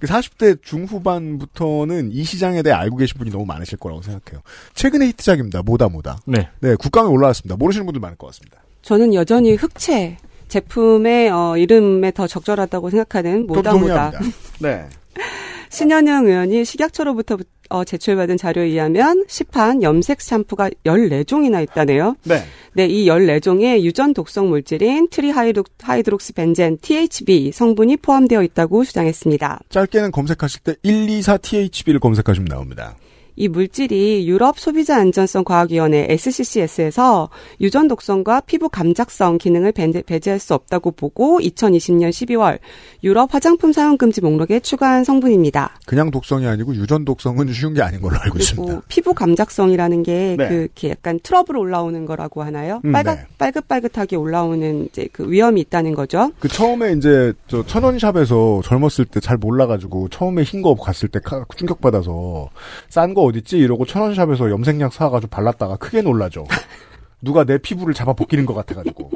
40대 그 중후반부터는 이 시장에 대해 알고 계신 분이 너무 많으실 거라고 생각해요. 최근에 히트작입니다. 뭐다 뭐다. 네. 네, 국감에 올라왔습니다. 모르시는 분들 많을 것 같습니다. 저는 여전히 흑채 제품의 어, 이름에 더 적절하다고 생각하는 뭐다 뭐다. 네. 신현영 의원이 식약처로부터 어, 제출받은 자료에 의하면 시판 염색 샴푸가 14종이나 있다네요. 네. 네, 이 14종에 유전 독성 물질인 트리하이드록스 벤젠 THB 성분이 포함되어 있다고 주장했습니다. 짧게는 검색하실 때 124THB를 검색하시면 나옵니다. 이 물질이 유럽 소비자 안전성 과학위원회 SCCS에서 유전 독성과 피부 감작성 기능을 배제할 수 없다고 보고 2020년 12월 유럽 화장품 사용 금지 목록에 추가한 성분입니다. 그냥 독성이 아니고 유전 독성은 쉬운 게 아닌 걸로 알고 있습니다. 피부 감작성이라는 게그 네. 그, 약간 트러블 올라오는 거라고 하나요? 음, 빨갛 네. 빨긋빨긋하게 올라오는 이제 그 위험이 있다는 거죠. 그 처음에 이제 저 천원샵에서 젊었을 때 잘 몰라가지고 처음에 흰 거 갔을 때 충격 받아서 싼거 어딨지? 이러고 천원샵에서 염색약 사가지고 발랐다가 크게 놀라죠. 누가 내 피부를 잡아 벗기는 것 같아가지고.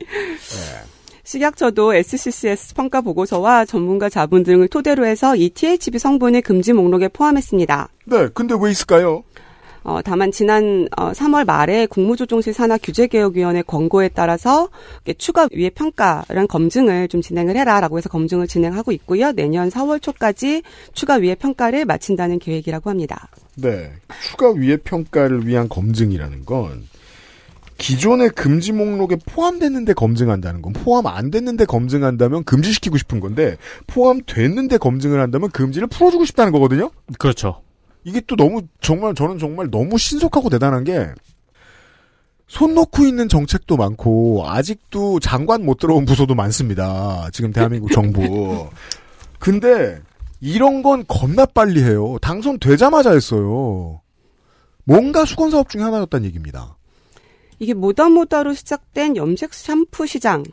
예. 식약처도 SCCS 평가 보고서와 전문가 자문 등을 토대로 해서 이 THB 성분을 금지 목록에 포함했습니다. 네, 근데 왜 있을까요? 어, 다만 지난 어, 3월 말에 국무조정실 산하 규제개혁위원회 권고에 따라서 추가 위에 평가랑 검증을 좀 진행을 해라라고 해서 검증을 진행하고 있고요. 내년 4월 초까지 추가 위에 평가를 마친다는 계획이라고 합니다. 네. 추가 위해 평가를 위한 검증이라는 건 기존의 금지 목록에 포함됐는데 검증한다는 건 포함 안 됐는데 검증한다면 금지시키고 싶은 건데 포함됐는데 검증을 한다면 금지를 풀어주고 싶다는 거거든요. 그렇죠. 이게 또 너무 정말 저는 정말 너무 신속하고 대단한 게 손 놓고 있는 정책도 많고 아직도 장관 못 들어온 부서도 많습니다. 지금 대한민국 정부. 근데 이런 건 겁나 빨리 해요. 당선되자마자 했어요. 뭔가 수건 사업 중에 하나였다는 얘기입니다. 이게 모다모다로 시작된 염색 샴푸 시장이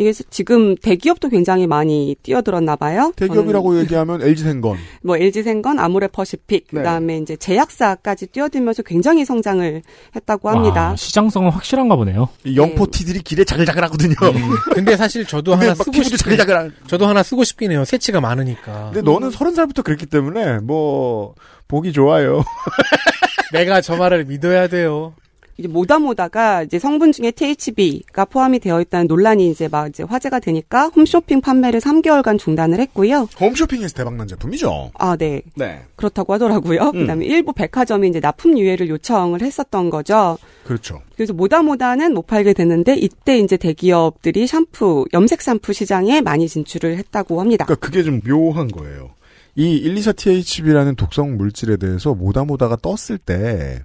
이게 지금 대기업도 굉장히 많이 뛰어들었나 봐요. 대기업이라고 얘기하면 LG생건. 뭐 LG생건, 아모레퍼시픽, 네. 그다음에 이제 제약사까지 뛰어들면서 굉장히 성장을 했다고 합니다. 와, 시장성은 확실한가 보네요. 영포티들이 네. 길에 자글자글하거든요. 네. 근데 사실 저도 근데 하나 쓰고 싶긴 자글자글 저도 하나 쓰고 싶긴 해요. 새치가 많으니까. 근데 너는 서른 살부터 그랬기 때문에 뭐 보기 좋아요. 내가 저 말을 믿어야 돼요. 이제 모다모다가 이제 성분 중에 THB가 포함이 되어 있다는 논란이 이제 막 이제 화제가 되니까 홈쇼핑 판매를 3개월간 중단을 했고요. 홈쇼핑에서 대박난 제품이죠. 아, 네. 네. 그렇다고 하더라고요. 음. 그다음에 일부 백화점이 이제 납품 유예를 요청을 했었던 거죠. 그렇죠. 그래서 모다모다는 못 팔게 됐는데 이때 이제 대기업들이 샴푸, 염색 샴푸 시장에 많이 진출을 했다고 합니다. 그러니까 그게 좀 묘한 거예요. 이 124THB라는 독성 물질에 대해서 모다모다가 떴을 때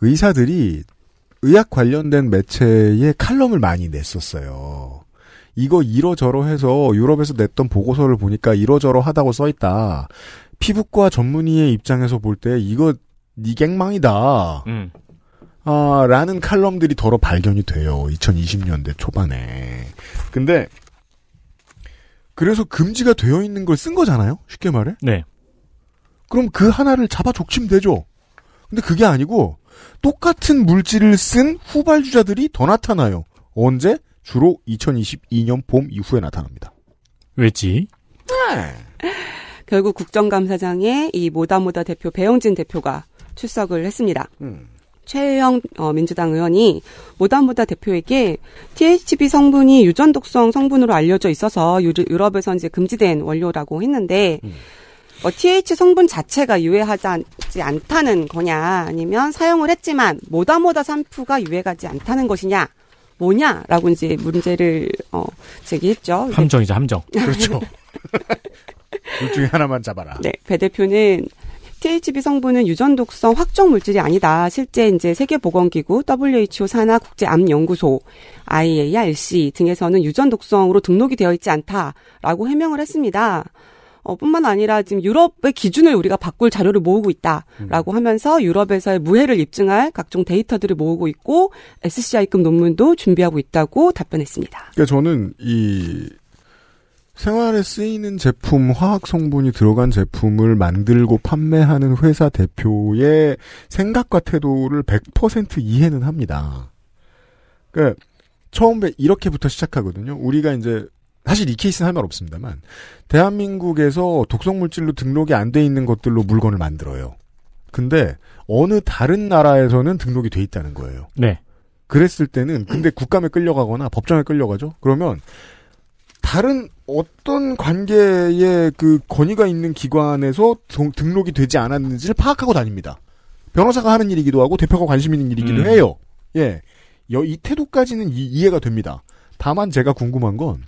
의사들이 의학 관련된 매체에 칼럼을 많이 냈었어요. 이거 이러저러 해서 유럽에서 냈던 보고서를 보니까 이러저러 하다고 써있다. 피부과 전문의의 입장에서 볼 때 이거 니 갱망이다. 음. 아, 라는 칼럼들이 더러 발견이 돼요. 2020년대 초반에. 근데 그래서 금지가 되어 있는 걸 쓴 거잖아요. 쉽게 말해. 네. 그럼 그 하나를 잡아 족면 되죠. 근데 그게 아니고 똑같은 물질을 쓴 후발주자들이 더 나타나요. 언제? 주로 2022년 봄 이후에 나타납니다. 왜지? 네. 결국 국정감사장에 이 모다모다 대표 배영진 대표가 출석을 했습니다. 음. 최혜영 어, 민주당 의원이 모다모다 대표에게 THB 성분이 유전 독성 성분으로 알려져 있어서 유럽에서 이제 금지된 원료라고 했는데 음. 뭐 TH 성분 자체가 유해하지 않다는 거냐 아니면 사용을 했지만 뭐다 뭐다 산프가 유해하지 않다는 것이냐 뭐냐라고 이제 문제를 어 제기했죠. 함정이죠 함정. 그렇죠. 둘 중에 하나만 잡아라. 네, 배 대표는 THB 성분은 유전 독성 확정 물질이 아니다. 실제 이제 세계보건기구, WHO 산하 국제암연구소, IARC 등에서는 유전 독성으로 등록이 되어 있지 않다라고 해명을 했습니다. 어, 뿐만 아니라 지금 유럽의 기준을 우리가 바꿀 자료를 모으고 있다라고 음. 하면서 유럽에서의 무해를 입증할 각종 데이터들을 모으고 있고 SCI급 논문도 준비하고 있다고 답변했습니다. 그러니까 저는 이 생활에 쓰이는 제품, 화학 성분이 들어간 제품을 만들고 판매하는 회사 대표의 생각과 태도를 100% 이해는 합니다. 그러니까 처음에 이렇게부터 시작하거든요. 우리가 이제 사실 이 케이스는 할 말 없습니다만 대한민국에서 독성 물질로 등록이 안 돼 있는 것들로 물건을 만들어요. 근데 어느 다른 나라에서는 등록이 돼 있다는 거예요. 네. 그랬을 때는 근데 국감에 끌려가거나 법정에 끌려가죠. 그러면 다른 어떤 관계의 그 권위가 있는 기관에서 등록이 되지 않았는지를 파악하고 다닙니다. 변호사가 하는 일이기도 하고 대표가 관심 있는 일이기도 음. 해요. 예. 이 태도까지는 이, 이해가 됩니다. 다만 제가 궁금한 건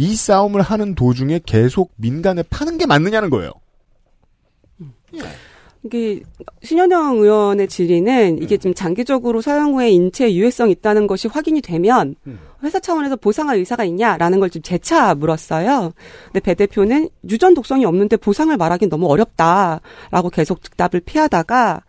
이 싸움을 하는 도중에 계속 민간에 파는 게 맞느냐는 거예요. 예. 이게 신현영 의원의 질의는 이게 지금 예. 장기적으로 사용 후에 인체 유해성 있다는 것이 확인이 되면 음. 회사 차원에서 보상할 의사가 있냐라는 걸 지금 재차 물었어요. 근데 배 대표는 유전 독성이 없는데 보상을 말하기는 너무 어렵다라고 계속 즉답을 피하다가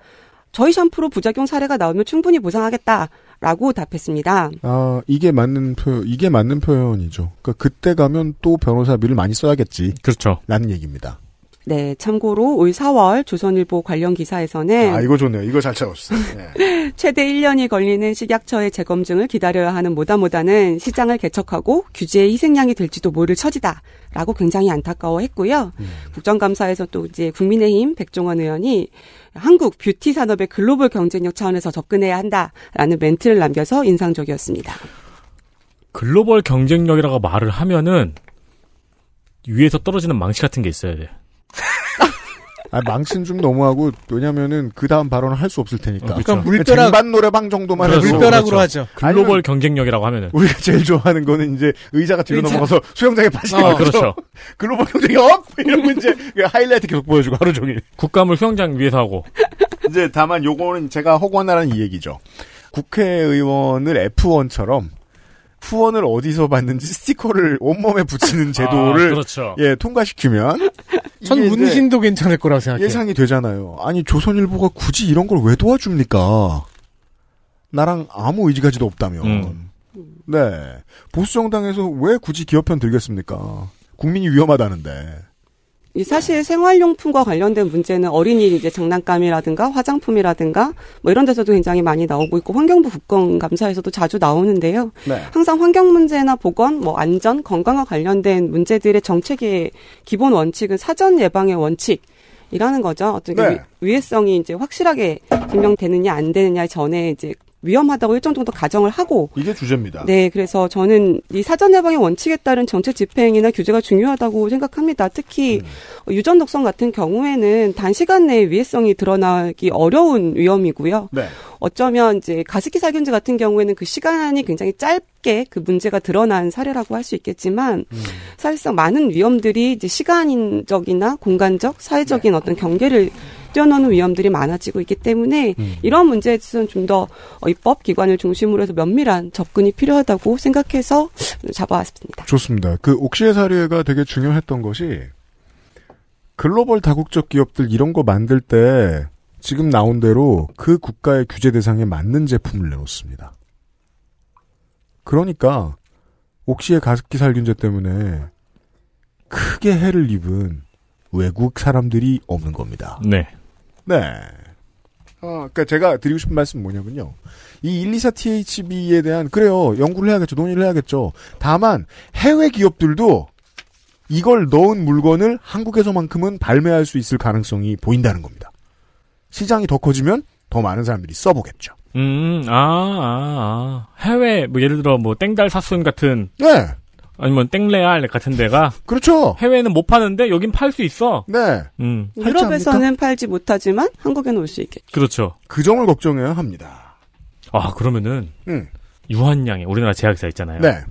저희 샴푸로 부작용 사례가 나오면 충분히 보상하겠다. 라고 답했습니다. 아, 이게 맞는 표, 이게 맞는 표현이죠. 그러니까 그때 가면 또 변호사비를 많이 써야겠지. 그렇죠. 라는 얘기입니다. 네, 참고로 올 4월 조선일보 관련 기사에서는 아 이거 좋네요. 이거 잘 찾았어. 네. 최대 1년이 걸리는 식약처의 재검증을 기다려야 하는 모다모다는 시장을 개척하고 규제의 희생양이 될지도 모를 처지다라고 굉장히 안타까워했고요. 음. 국정감사에서 또 이제 국민의힘 백종원 의원이 한국 뷰티 산업의 글로벌 경쟁력 차원에서 접근해야 한다라는 멘트를 남겨서 인상적이었습니다. 글로벌 경쟁력이라고 말을 하면은 위에서 떨어지는 망치 같은 게 있어야 돼. 아, 망신 좀 너무하고 왜냐면은 그 다음 발언을 할 수 없을 테니까. 그러니까 그렇죠. 물벼락 쟁반 노래방 정도만 그렇죠. 해도 물벼락으로 그렇죠. 하죠. 글로벌 경쟁력이라고 하면은 우리가 제일 좋아하는 거는 이제 의자가 뒤로 넘어가서 수영장에 빠지는 어, 그렇죠. 글로벌 경쟁력 이런 문제 그 하이라이트 계속 보여주고 하루 종일. 국감을 수영장 위에서 하고. 이제 다만 요거는 제가 허구한나라는이 얘기죠. 국회의원을 F1처럼 후원을 어디서 받는지 스티커를 온몸에 붙이는 아, 제도를 아, 그렇죠. 예 통과시키면 전 문신도 괜찮을 거라 생각해요. 예상이 되잖아요. 아니 조선일보가 굳이 이런 걸 왜 도와줍니까? 나랑 아무 의지가지도 없다면. 음. 네 보수 정당에서 왜 굳이 기업편 들겠습니까? 국민이 위험하다는데. 사실 생활용품과 관련된 문제는 어린이 이제 장난감이라든가 화장품이라든가 뭐 이런 데서도 굉장히 많이 나오고 있고 환경부 국건감사에서도 자주 나오는데요. 네. 항상 환경 문제나 보건, 뭐 안전, 건강과 관련된 문제들의 정책의 기본 원칙은 사전 예방의 원칙. 이라는 거죠. 어떻게 네. 위해성이 이제 확실하게 증명되느냐 안 되느냐 전에 이제 위험하다고 일정 정도 가정을 하고 이게 주제입니다. 네, 그래서 저는 이 사전 예방의 원칙에 따른 정책 집행이나 규제가 중요하다고 생각합니다. 특히 음. 유전 독성 같은 경우에는 단시간 내에 위해성이 드러나기 어려운 위험이고요. 네. 어쩌면 이제 가습기 살균제 같은 경우에는 그 시간이 굉장히 짧게 그 문제가 드러난 사례라고 할 수 있겠지만 음. 사실상 많은 위험들이 이제 시간적이나 공간적, 사회적인 네. 어떤 경계를 뛰어노는 위험들이 많아지고 있기 때문에 음. 이런 문제에 대해서는 좀더 어, 입법 기관을 중심으로 해서 면밀한 접근이 필요하다고 생각해서 잡아왔습니다. 좋습니다. 그 옥시의 사례가 되게 중요했던 것이 글로벌 다국적 기업들 이런 거 만들 때 지금 나온 대로 그 국가의 규제 대상에 맞는 제품을 내놓습니다. 그러니까 옥시의 가습기 살균제 때문에 크게 해를 입은 외국 사람들이 없는 겁니다. 네. 네. 아, 그니까 제가 드리고 싶은 말씀은 뭐냐면요. 이 124THB에 대한 그래요. 연구를 해야겠죠. 논의를 해야겠죠. 다만 해외 기업들도 이걸 넣은 물건을 한국에서만큼은 발매할 수 있을 가능성이 보인다는 겁니다. 시장이 더 커지면 더 많은 사람들이 써보겠죠. 음, 아, 아, 아. 해외, 뭐, 예를 들어, 뭐, 땡달 사순 같은. 네. 아니면 땡레알 같은 데가 그렇죠. 해외에는 못 파는데 여긴 팔 수 있어. 네. 음. 음 유럽에서는 팔지 못하지만 한국에는 올 수 있게. 그렇죠. 그 점을 걱정해야 합니다. 아 그러면은 음. 유한양에 우리나라 제약사 있잖아요. 네.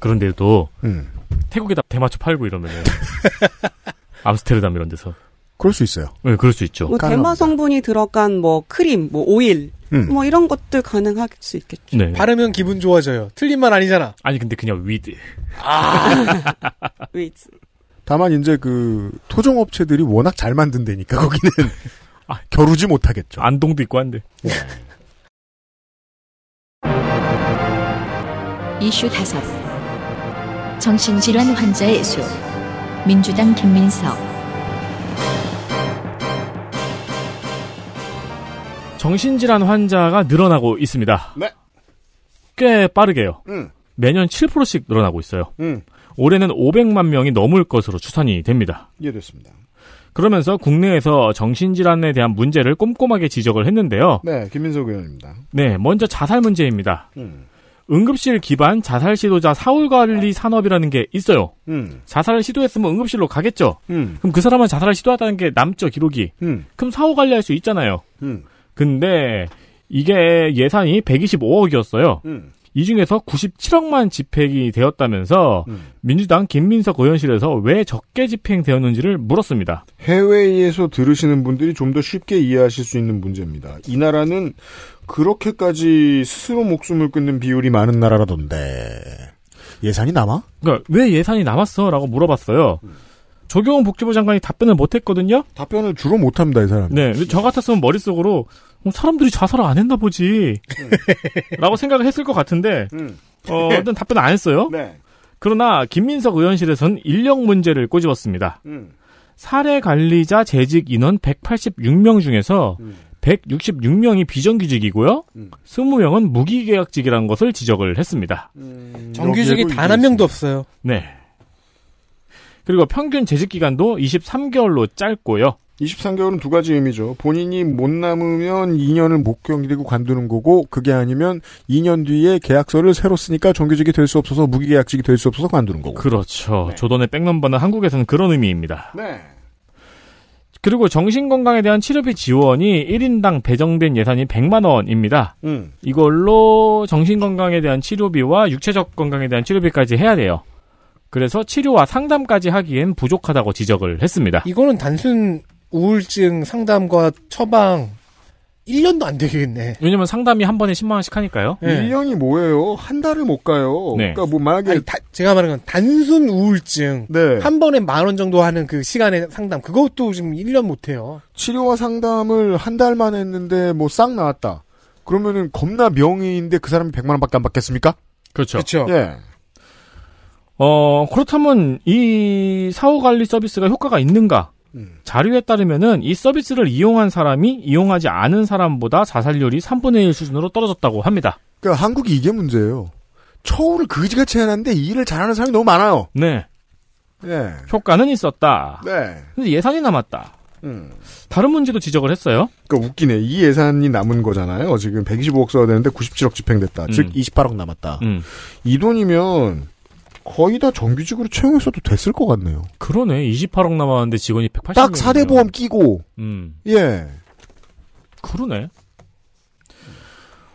그런데도 음. 태국에다 대마초 팔고 이러면은 암스테르담 이런 데서 그럴 수 있어요. 네, 그럴 수 있죠. 뭐 대마 성분이 들어간 뭐 크림, 뭐 오일, 음. 뭐 이런 것들 가능할 수 있겠죠. 네. 바르면 기분 좋아져요. 틀린 말 아니잖아. 아니 근데 그냥 위드. 아. 위드. 다만 이제 그 토종 업체들이 워낙 잘 만든다니까 거기는 아, 겨루지 못하겠죠. 안동도 있고 한데. 네. 이슈 다섯. 정신질환 환자의 수. 민주당 김민석. 정신질환 환자가 늘어나고 있습니다. 네. 꽤 빠르게요. 음. 매년 7%씩 늘어나고 있어요. 음. 올해는 500만 명이 넘을 것으로 추산이 됩니다. 이해됐습니다. 그러면서 국내에서 정신질환에 대한 문제를 꼼꼼하게 지적을 했는데요. 네, 김민석 의원입니다. 네, 먼저 자살 문제입니다. 음. 응급실 기반 자살 시도자 사후관리 산업이라는 게 있어요. 음. 자살을 시도했으면 응급실로 가겠죠. 음. 그럼 그 사람은 자살을 시도하다는 게 남죠 기록이. 음. 그럼 사후관리할 수 있잖아요. 음. 근데 이게 예산이 125억이었어요. 음. 이 중에서 97억만 집행이 되었다면서 음. 민주당 김민석 의원실에서 왜 적게 집행되었는지를 물었습니다. 해외에서 들으시는 분들이 좀 더 쉽게 이해하실 수 있는 문제입니다. 이 나라는 그렇게까지 스스로 목숨을 끊는 비율이 많은 나라라던데 예산이 남아? 그러니까 왜 예산이 남았어라고 물어봤어요. 음. 조경훈 복지부 장관이 답변을 못했거든요. 답변을 주로 못합니다, 이 사람. 네, 저 같았으면 머릿속으로 어, 사람들이 자살을 안 했나 보지. 음. 라고 생각을 했을 것 같은데, 음. 어, 일단 답변 안 했어요. 네. 그러나 김민석 의원실에선 인력 문제를 꼬집었습니다. 음. 사례 관리자 재직 인원 186명 중에서 166명이 음. 비정규직이고요. 음. 20명은 무기계약직이라는 것을 지적을 했습니다. 음. 정규직이 단 한 명도 없어요. 네. 그리고 평균 재직 기간도 23개월로 짧고요. 23개월은 두 가지 의미죠. 본인이 못 남으면 2년을 못 경리고 관두는 거고 그게 아니면 2년 뒤에 계약서를 새로 쓰니까 정규직이 될 수 없어서 무기계약직이 될 수 없어서 관두는 거고. 그렇죠. 네. 조던의 백넘버는 한국에서는 그런 의미입니다. 네. 그리고 정신건강에 대한 치료비 지원이 1인당 배정된 예산이 100만 원입니다. 음. 이걸로 정신건강에 대한 치료비와 육체적 건강에 대한 치료비까지 해야 돼요. 그래서 치료와 상담까지 하기엔 부족하다고 지적을 했습니다. 이거는 단순 우울증 상담과 처방 1년도 안 되겠네. 왜냐면 상담이 한 번에 10만 원씩 하니까요. 네. 1년이 뭐예요? 한 달을 못 가요. 네. 그러니까 뭐 만약에 아니, 다, 제가 말하는 건 단순 우울증 네. 한 번에 만 원 정도 하는 그 시간의 상담 그것도 지금 1년 못 해요. 치료와 상담을 한 달만 했는데 뭐 싹 나왔다. 그러면은 겁나 명의인데 그 사람이 100만 원밖에 안 받겠습니까? 그렇죠. 예. 어, 그렇다면 이 사후 관리 서비스가 효과가 있는가? 자료에 따르면은 이 서비스를 이용한 사람이 이용하지 않은 사람보다 자살률이 3분의 1 수준으로 떨어졌다고 합니다. 그러니까 한국이 이게 문제예요. 처우를 그지같이 해놨는데 일을 잘하는 사람이 너무 많아요. 네. 네. 효과는 있었다. 네. 근데 예산이 남았다. 음. 다른 문제도 지적을 했어요. 그러니까 웃기네. 이 예산이 남은 거잖아요. 지금 125억 써야 되는데 97억 집행됐다. 음. 즉 28억 남았다. 음. 이 돈이면 거의 다 정규직으로 채용했어도 됐을 것 같네요. 그러네. 28억 남았는데 직원이 180. 딱 사대보험 끼고. 음. 예. 그러네.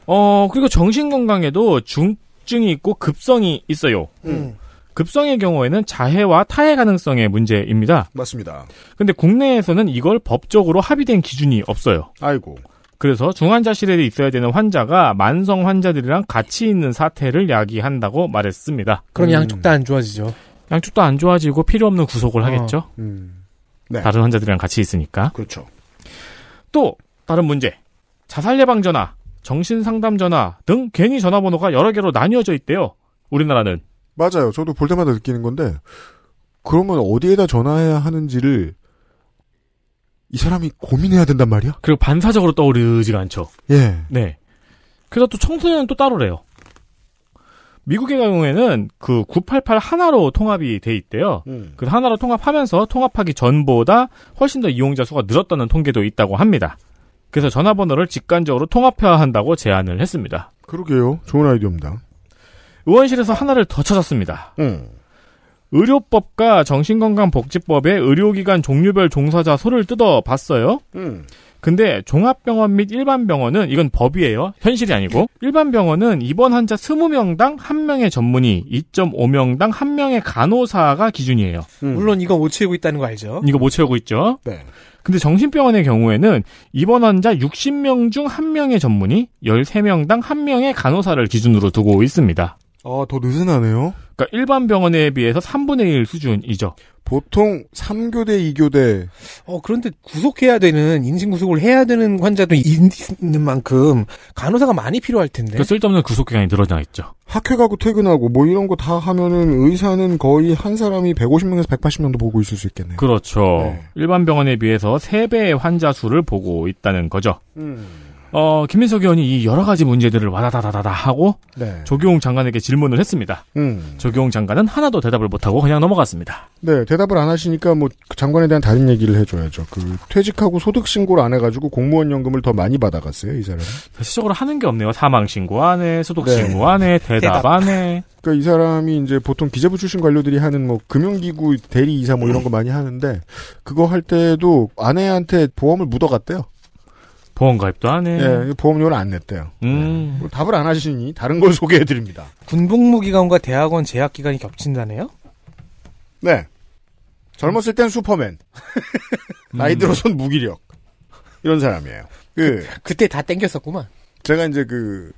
어, 그리고 정신건강에도 중증이 있고 급성이 있어요. 음. 급성의 경우에는 자해와 타해 가능성의 문제입니다. 맞습니다. 근데 국내에서는 이걸 법적으로 합의된 기준이 없어요. 아이고. 그래서 중환자실에 있어야 되는 환자가 만성 환자들이랑 같이 있는 사태를 야기한다고 말했습니다. 그럼 음. 양쪽 다 안 좋아지죠. 양쪽 도안 좋아지고 필요 없는 구속을 어. 하겠죠. 음. 네. 다른 환자들이랑 같이 있으니까. 그렇죠. 또 다른 문제. 자살 예방 전화, 정신 상담 전화 등 괜히 전화번호가 여러 개로 나뉘어져 있대요. 우리나라는. 맞아요. 저도 볼 때마다 느끼는 건데 그러면 어디에다 전화해야 하는지를 이 사람이 고민해야 된단 말이야? 그리고 반사적으로 떠오르지가 않죠. 예. 네. 그래서 또 청소년은 또 따로래요. 미국의 경우에는 그 988 하나로 통합이 돼 있대요. 음. 그 하나로 통합하면서 통합하기 전보다 훨씬 더 이용자 수가 늘었다는 통계도 있다고 합니다. 그래서 전화번호를 직관적으로 통합해야 한다고 제안을 했습니다. 그러게요. 좋은 아이디어입니다. 의원실에서 하나를 더 찾았습니다. 음. 의료법과 정신건강복지법의 의료기관 종류별 종사자 소를 뜯어봤어요. 음. 근데 종합병원 및 일반병원은 이건 법이에요. 현실이 아니고 일반병원은 입원 환자 20명당 1명의 전문의, 2.5명당 1명의 간호사가 기준이에요. 음. 물론 이거 못 채우고 있다는 거 알죠? 이거 못 채우고 있죠. 네. 근데 정신병원의 경우에는 입원 환자 60명 중 1명의 전문의, 13명당 1명의 간호사를 기준으로 두고 있습니다. 아, 더 느슨하네요. 그러니까 일반 병원에 비해서 3분의 1 수준이죠. 보통 3교대, 2교대. 어, 그런데 구속해야 되는, 인신구속을 해야 되는 환자도 있는 만큼 간호사가 많이 필요할 텐데. 그러니까 쓸데없는 구속기간이 늘어나 있죠. 학회 가고 퇴근하고 뭐 이런 거 다 하면은 의사는 거의 한 사람이 150명에서 180명도 보고 있을 수 있겠네요. 그렇죠. 네. 일반 병원에 비해서 3배의 환자 수를 보고 있다는 거죠. 음. 어, 김민석 의원이 이 여러 가지 문제들을 와다다다다다 하고 네. 조경용 장관에게 질문을 했습니다. 음. 조경용 장관은 하나도 대답을 못하고 그냥 넘어갔습니다. 네, 대답을 안 하시니까 뭐 장관에 대한 다른 얘기를 해줘야죠. 그 퇴직하고 소득 신고를 안 해가지고 공무원 연금을 더 많이 받아갔어요 이 사람. 대체적으로 하는 게 없네요. 사망 신고 안에 소득 네. 신고 안에 대답, 대답 안에. 그러니까 이 사람이 이제 보통 기재부 출신 관료들이 하는 뭐 금융기구 대리 이사 뭐 이런 거 많이 하는데 그거 할 때도 아내한테 보험을 묻어갔대요. 보험 가입도 안 해. 네, 예, 보험료는 안 냈대요. 음. 네. 답을 안 하시니 다른 걸 소개해드립니다. 군복무기간과 대학원 재학기간이 겹친다네요? 네. 젊었을 땐 슈퍼맨. 나이 음. 들어선 무기력. 이런 사람이에요. 그, 그, 그때 다 땡겼었구만. 제가 이제 그,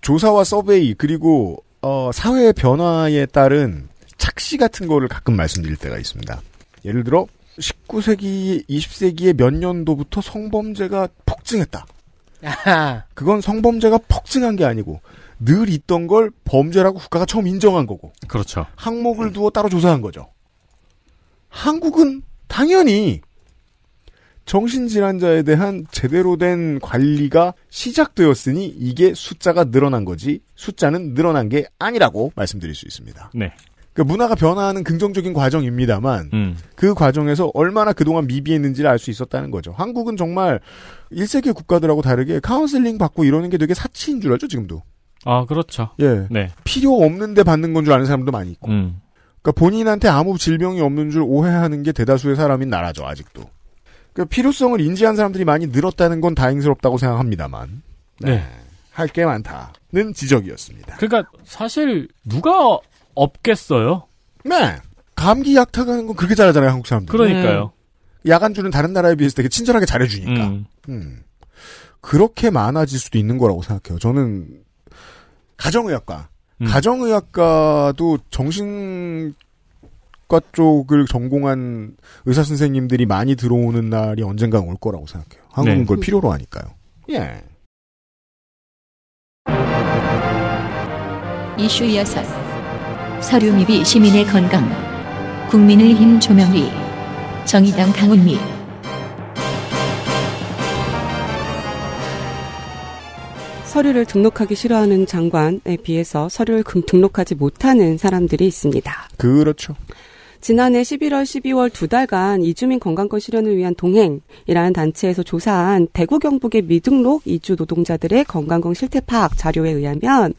조사와 서베이, 그리고, 어, 사회 변화에 따른 착시 같은 거를 가끔 말씀드릴 때가 있습니다. 예를 들어, 19세기, 20세기의 몇 년도부터 성범죄가 폭증했다. 그건 성범죄가 폭증한 게 아니고 늘 있던 걸 범죄라고 국가가 처음 인정한 거고. 그렇죠. 항목을 두어 따로 조사한 거죠. 한국은 당연히 정신질환자에 대한 제대로 된 관리가 시작되었으니 이게 숫자가 늘어난 거지 숫자는 늘어난 게 아니라고 말씀드릴 수 있습니다. 네. 그러니까 문화가 변화하는 긍정적인 과정입니다만 음. 그 과정에서 얼마나 그동안 미비했는지를 알 수 있었다는 거죠. 한국은 정말 1세계 국가들하고 다르게 카운슬링 받고 이러는 게 되게 사치인 줄 알죠, 지금도. 아, 그렇죠. 예. 네. 필요 없는데 받는 건 줄 아는 사람도 많이 있고. 음. 그러니까 본인한테 아무 질병이 없는 줄 오해하는 게 대다수의 사람인 나라죠, 아직도. 그 필요성을 인지한 사람들이 많이 늘었다는 건 다행스럽다고 생각합니다만. 네. 네. 할게 많다는 지적이었습니다. 그러니까 사실 누가 없겠어요? 네. 감기 약 타가는 건 그렇게 잘하잖아요, 한국 사람들. 그러니까요. 네. 약주는 다른 나라에 비해서 되게 친절하게 잘해주니까. 음. 음. 그렇게 많아질 수도 있는 거라고 생각해요. 저는 가정의학과. 음. 가정의학과도 정신과 쪽을 전공한 의사 선생님들이 많이 들어오는 날이 언젠가 올 거라고 생각해요. 한국은 네. 그걸 필요로 하니까요. 예. 이슈 6. 서류미비 시민의 건강 국민의힘 조명리 정의당 강훈미 서류를 등록하기 싫어하는 장관에 비해서 서류를 등록하지 못하는 사람들이 있습니다. 그렇죠. 지난해 11월, 12월 두 달간 이주민 건강권 실현을 위한 동행이라는 단체에서 조사한 대구 경북의 미등록 이주 노동자들의 건강권 실태 파악 자료에 의하면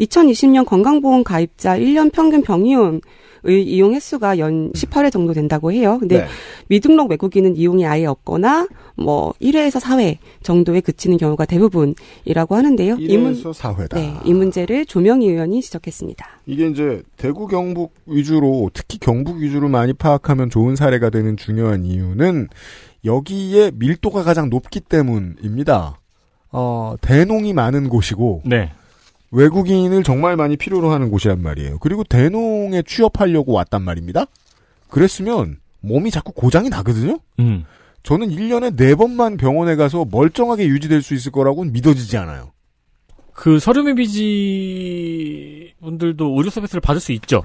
2020년 건강보험 가입자 1년 평균 병이온 이용 횟수가 연 18회 정도 된다고 해요. 근데 네. 미등록 외국인은 이용이 아예 없거나 뭐 1회에서 4회 정도에 그치는 경우가 대부분이라고 하는데요. 1회에서 이 문, 4회다. 네, 이 문제를 조명희 의원이 지적했습니다. 이게 이제 대구 경북 위주로 특히 경북 위주로 많이 파악하면 좋은 사례가 되는 중요한 이유는 여기에 밀도가 가장 높기 때문입니다. 어, 대농이 많은 곳이고 네. 외국인을 정말 많이 필요로 하는 곳이란 말이에요. 그리고 대농에 취업하려고 왔단 말입니다. 그랬으면 몸이 자꾸 고장이 나거든요. 음. 저는 1년에 4번만 병원에 가서 멀쩡하게 유지될 수 있을 거라고는 믿어지지 않아요. 그 서류미비지 분들도 의료 서비스를 받을 수 있죠.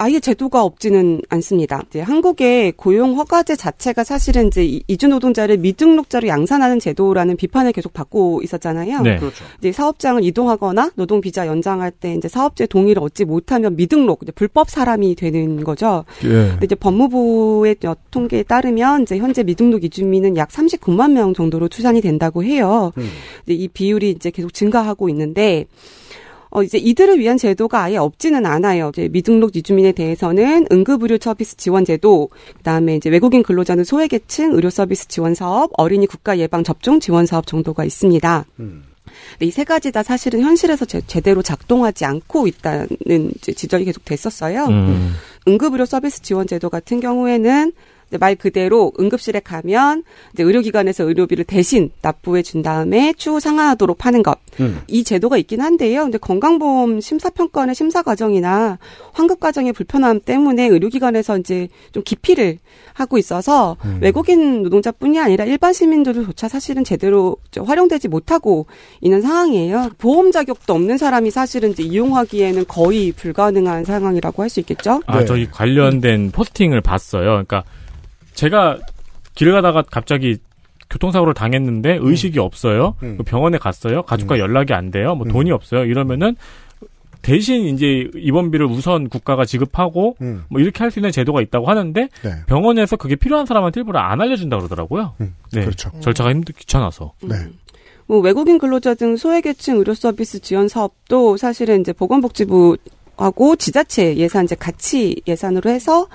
아예 제도가 없지는 않습니다. 이제 한국의 고용 허가제 자체가 사실은 이제 이주 노동자를 미등록자로 양산하는 제도라는 비판을 계속 받고 있었잖아요. 네. 그렇죠. 이제 사업장을 이동하거나 노동 비자 연장할 때 이제 사업자의 동의를 얻지 못하면 미등록 불법 사람이 되는 거죠. 예. 이제 법무부의 통계에 따르면 이제 현재 미등록 이주민은 약 39만 명 정도로 추산이 된다고 해요. 음. 이 비율이 이제 계속 증가하고 있는데 어, 이제 이들을 위한 제도가 아예 없지는 않아요. 이제 미등록 이주민에 대해서는 응급의료 서비스 지원 제도, 그다음에 이제 외국인 근로자는 소외계층 의료 서비스 지원 사업, 어린이 국가 예방 접종 지원 사업 정도가 있습니다. 음. 이세 가지 다 사실은 현실에서 제, 대로 작동하지 않고 있다는 지적이 계속 됐었어요. 음. 응급의료 서비스 지원 제도 같은 경우에는 말 그대로 응급실에 가면 이제 의료기관에서 의료비를 대신 납부해 준 다음에 추후 상환하도록 하는 것. 음. 이 제도가 있긴 한데요. 근데 건강보험 심사평가의 원 심사 과정이나 환급 과정의 불편함 때문에 의료기관에서 이제 좀 기피를 하고 있어서 음. 외국인 노동자뿐이 아니라 일반 시민들조차 사실은 제대로 활용되지 못하고 있는 상황이에요. 보험 자격도 없는 사람이 사실은 이제 이용하기에는 거의 불가능한 상황이라고 할 수 있겠죠. 아, 네. 저희 관련된 음. 포스팅을 봤어요. 그러니까 제가 길을 가다가 갑자기 교통사고를 당했는데 음. 의식이 음. 없어요. 음. 그 병원에 갔어요. 가족과 음. 연락이 안 돼요. 뭐 음. 돈이 없어요. 이러면은 대신 이제 입원비를 우선 국가가 지급하고 음. 뭐 이렇게 할 수 있는 제도가 있다고 하는데 네. 병원에서 그게 필요한 사람한테 일부러 안 알려준다 그러더라고요. 네. 그렇죠. 절차가 힘들 귀찮아서. 네. 뭐 외국인 근로자 등 소외계층 의료 서비스 지원 사업도 사실은 이제 보건복지부 하고 지자체 예산 이제 같이 예산으로 해서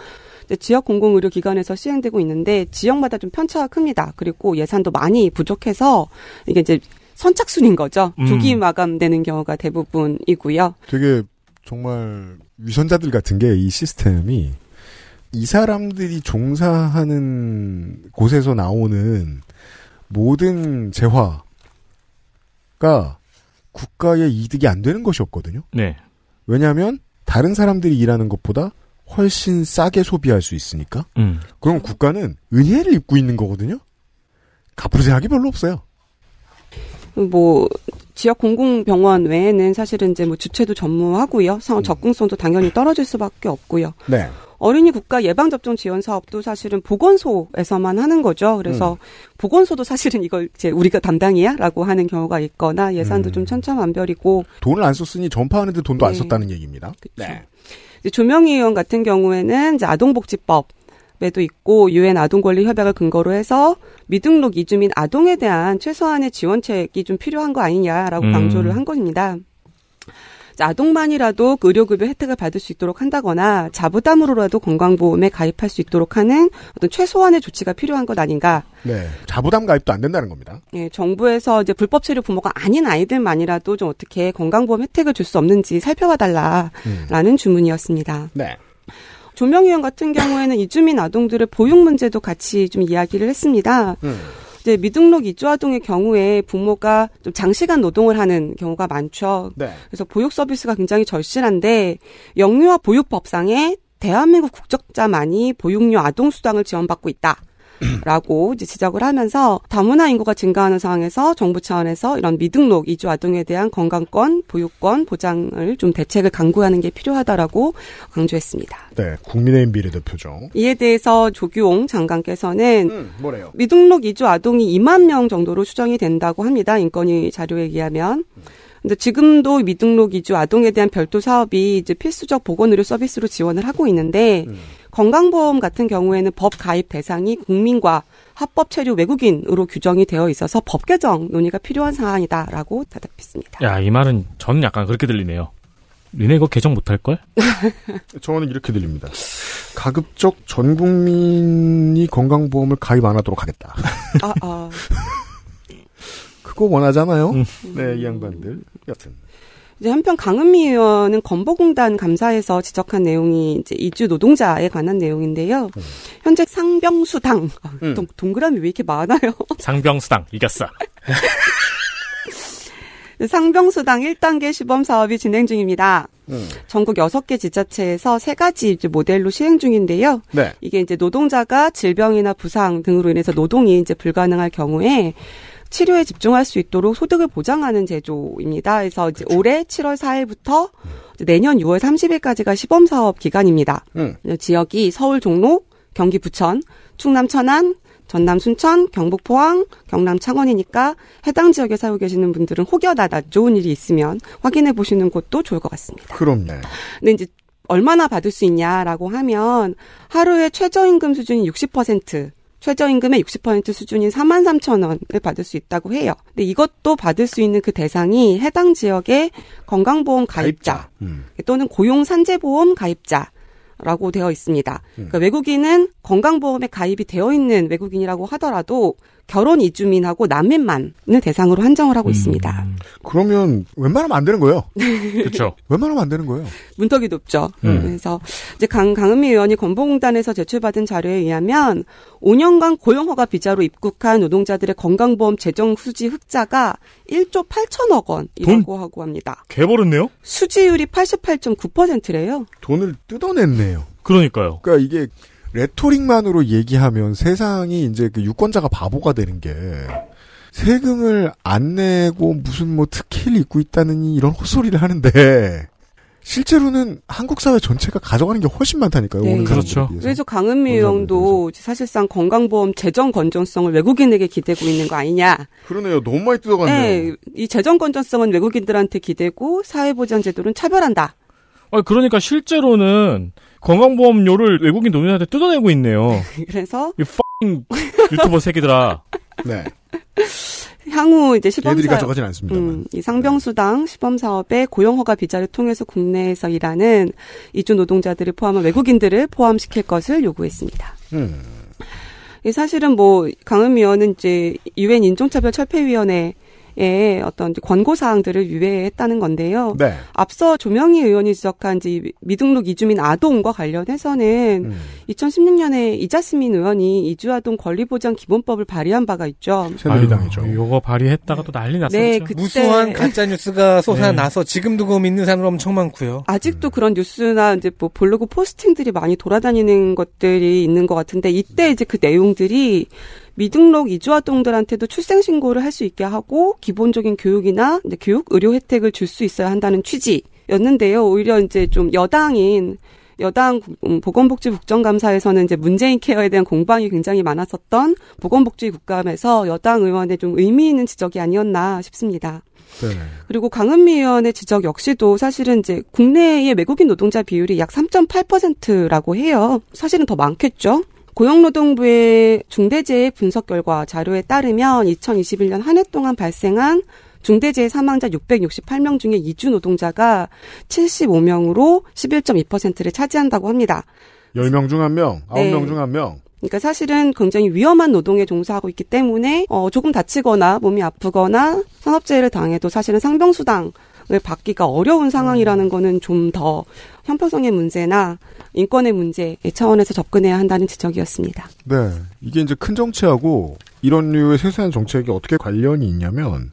네, 지역 공공의료기관에서 시행되고 있는데 지역마다 좀 편차가 큽니다. 그리고 예산도 많이 부족해서 이게 이제 선착순인 거죠. 조기 음. 마감되는 경우가 대부분이고요. 되게 정말 위선자들 같은 게 이 시스템이 이 사람들이 종사하는 곳에서 나오는 모든 재화가 국가의 이득이 안 되는 것이었거든요. 네. 왜냐하면 다른 사람들이 일하는 것보다 훨씬 싸게 소비할 수 있으니까. 음. 그럼 국가는 은혜를 입고 있는 거거든요. 갚을 생각이 별로 없어요. 뭐 지역 공공병원 외에는 사실은 이제 뭐 주체도 전무하고요. 적응성도 음. 당연히 떨어질 수밖에 없고요. 네. 어린이 국가 예방접종 지원 사업도 사실은 보건소에서만 하는 거죠. 그래서 음. 보건소도 사실은 이걸 이제 우리가 담당이야라고 하는 경우가 있거나 예산도 음. 좀 천차만별이고 돈을 안 썼으니 전파하는데 돈도 네. 안 썼다는 얘기입니다. 그쵸. 네. 조명희 의원 같은 경우에는 이제 아동복지법 에도 있고 유엔 아동 권리 협약을 근거로 해서 미등록 이주민 아동에 대한 최소한의 지원책이 좀 필요한 거 아니냐라고 음. 강조를 한것입니다 아동만이라도 그 의료급여 혜택을 받을 수 있도록 한다거나 자부담으로라도 건강보험에 가입할 수 있도록 하는 어떤 최소한의 조치가 필요한 것 아닌가. 네, 자부담 가입도 안 된다는 겁니다. 예, 정부에서 이제 불법 체류 부모가 아닌 아이들만이라도 좀 어떻게 건강보험 혜택을 줄 수 없는지 살펴봐 달라라는 음. 주문이었습니다. 네. 조명위원 같은 경우에는 이주민 아동들의 보육 문제도 같이 좀 이야기를 했습니다. 음. 이제 미등록 이주아동의 경우에 부모가 좀 장시간 노동을 하는 경우가 많죠. 네. 그래서 보육 서비스가 굉장히 절실한데 영유아 보육법상에 대한민국 국적자만이 보육료 아동 수당을 지원받고 있다. 라고 지적을 하면서 다문화 인구가 증가하는 상황에서 정부 차원에서 이런 미등록 이주 아동에 대한 건강권, 보육권 보장을 좀 대책을 강구하는 게 필요하다라고 강조했습니다. 네, 국민의힘 비례대표죠. 이에 대해서 조규홍 장관께서는 음, 뭐래요? 미등록 이주 아동이 2만 명 정도로 수정이 된다고 합니다. 인권위 자료에 의하면. 근데 지금도 미등록 이주 아동에 대한 별도 사업이 이제 필수적 보건의료 서비스로 지원을 하고 있는데 음. 건강보험 같은 경우에는 법 가입 대상이 국민과 합법 체류 외국인으로 규정이 되어 있어서 법 개정 논의가 필요한 사안이다라고 대답했습니다. 야, 이 말은 저는 약간 그렇게 들리네요. 니네 이거 개정 못할걸? 저는 이렇게 들립니다. 가급적 전 국민이 건강보험을 가입 안 하도록 하겠다. 아, 아. 그거 원하잖아요. 음. 네, 이 양반들. 여튼. 이제 한편 강은미 의원은 건보공단 감사에서 지적한 내용이 이제 이주 노동자에 관한 내용인데요. 음. 현재 상병수당 아, 음. 동, 동그라미 왜 이렇게 많아요? 상병수당 이겼어. 네, 상병수당 1단계 시범 사업이 진행 중입니다. 음. 전국 6개 지자체에서 3가지 모델로 시행 중인데요. 네. 이게 이제 노동자가 질병이나 부상 등으로 인해서 노동이 이제 불가능할 경우에 치료에 집중할 수 있도록 소득을 보장하는 제조입니다 그래서 이제 올해 7월 4일부터 내년 6월 30일까지가 시범 사업 기간입니다. 음. 지역이 서울 종로, 경기 부천, 충남 천안, 전남 순천, 경북 포항, 경남 창원이니까 해당 지역에 살고 계시는 분들은 혹여나 좋은 일이 있으면 확인해 보시는 것도 좋을 것 같습니다. 그럼요. 근데 이제 얼마나 받을 수 있냐라고 하면 하루에 최저임금 수준이 60% 최저임금의 60% 수준인 4만 3천 원을 받을 수 있다고 해요. 근데 이것도 받을 수 있는 그 대상이 해당 지역의 건강보험 가입자, 가입자. 음. 또는 고용 산재보험 가입자 라고 되어 있습니다. 음. 그러니까 외국인은 건강보험에 가입이 되어 있는 외국인이라고 하더라도 결혼 이주민하고 난민만을 대상으로 한정을 하고 음. 있습니다. 그러면 웬만하면 안 되는 거예요. 그렇죠. 웬만하면 안 되는 거예요. 문턱이 높죠. 음. 그래서 이제 강 강은미 의원이 건보공단에서 제출받은 자료에 의하면 5년간 고용허가 비자로 입국한 노동자들의 건강보험 재정 수지 흑자가 1조 8천억 원이라고 하고 합니다. 개버렸네요. 수지율이 88.9%래요. 돈을 뜯어냈네요. 그러니까요. 그러니까 이게 레토릭만으로 얘기하면 세상이 이제 그 유권자가 바보가 되는 게 세금을 안 내고 무슨 뭐 특혜를 입고 있다느니 이런 헛소리를 하는데 실제로는 한국 사회 전체가 가져가는 게 훨씬 많다니까요. 네. 그렇죠. 그래서 강은미 의원도 사실상 건강보험 재정 건전성을 외국인에게 기대고 있는 거 아니냐. 그러네요. 너무 많이 뜯어갔네요. 네. 이 재정 건전성은 외국인들한테 기대고 사회보장 제도는 차별한다. 아 그러니까 실제로는 건강보험료를 외국인 노인한테 뜯어내고 있네요. 그래서 이 유튜버 새끼들아. 네. 향후 이제 시범 얘들 음, 네. 이 상병수당 시범 사업에 고용 허가 비자를 통해서 국내에서 일하는 이주 노동자들을 포함한 외국인들을 포함시킬 것을 요구했습니다. 음. 이 사실은 뭐 강은 의원은 이제 유엔 인종차별 철폐위원회 예, 어떤 권고 사항들을 유예했다는 건데요. 네. 앞서 조명희 의원이 지적한 이제 미등록 이주민 아동과 관련해서는 음. 2016년에 이자스민 의원이 이주아동 권리보장 기본법을 발의한 바가 있죠. 새누리당이죠. 요거 발의했다가 또 난리 났었죠. 네, 네 그때... 무수한 가짜 뉴스가 솟아나서 네. 지금도 그 믿는 사람 엄청 많고요. 아직도 음. 그런 뉴스나 이제 뭐 블로그 포스팅들이 많이 돌아다니는 것들이 있는 것 같은데 이때 이제 그 내용들이 미등록 이주 아동들한테도 출생 신고를 할 수 있게 하고 기본적인 교육이나 교육 의료 혜택을 줄 수 있어야 한다는 취지였는데요. 오히려 이제 좀 여당인 여당 음, 보건복지국정감사에서는 이제 문재인 케어에 대한 공방이 굉장히 많았었던 보건복지국감에서 여당 의원의 좀 의미 있는 지적이 아니었나 싶습니다. 네. 그리고 강은미 의원의 지적 역시도 사실은 이제 국내의 외국인 노동자 비율이 약 3.8%라고 해요. 사실은 더 많겠죠. 고용노동부의 중대재해 분석 결과 자료에 따르면 2021년 한 해 동안 발생한 중대재해 사망자 668명 중에 이주 노동자가 75명으로 11.2%를 차지한다고 합니다. 10명 중 1명, 9명 네. 중 1명. 그러니까 사실은 굉장히 위험한 노동에 종사하고 있기 때문에 어, 조금 다치거나 몸이 아프거나 산업재해를 당해도 사실은 상병수당 받기가 어려운 상황이라는 음. 거는 좀 더 형평성의 문제나 인권의 문제 차원에서 접근해야 한다는 지적이었습니다. 네. 이게 이제 큰 정치하고 이런 류의 세세한 정책이 어떻게 관련이 있냐면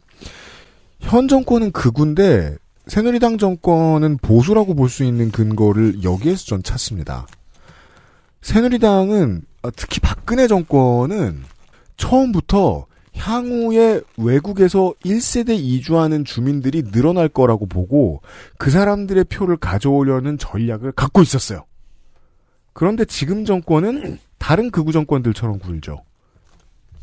현 정권은 극우인데 새누리당 정권은 보수라고 볼 수 있는 근거를 여기에서 전 찾습니다. 새누리당은 아, 특히 박근혜 정권은 처음부터 향후에 외국에서 1세대 이주하는 주민들이 늘어날 거라고 보고 그 사람들의 표를 가져오려는 전략을 갖고 있었어요. 그런데 지금 정권은 다른 극우 정권들처럼 굴죠.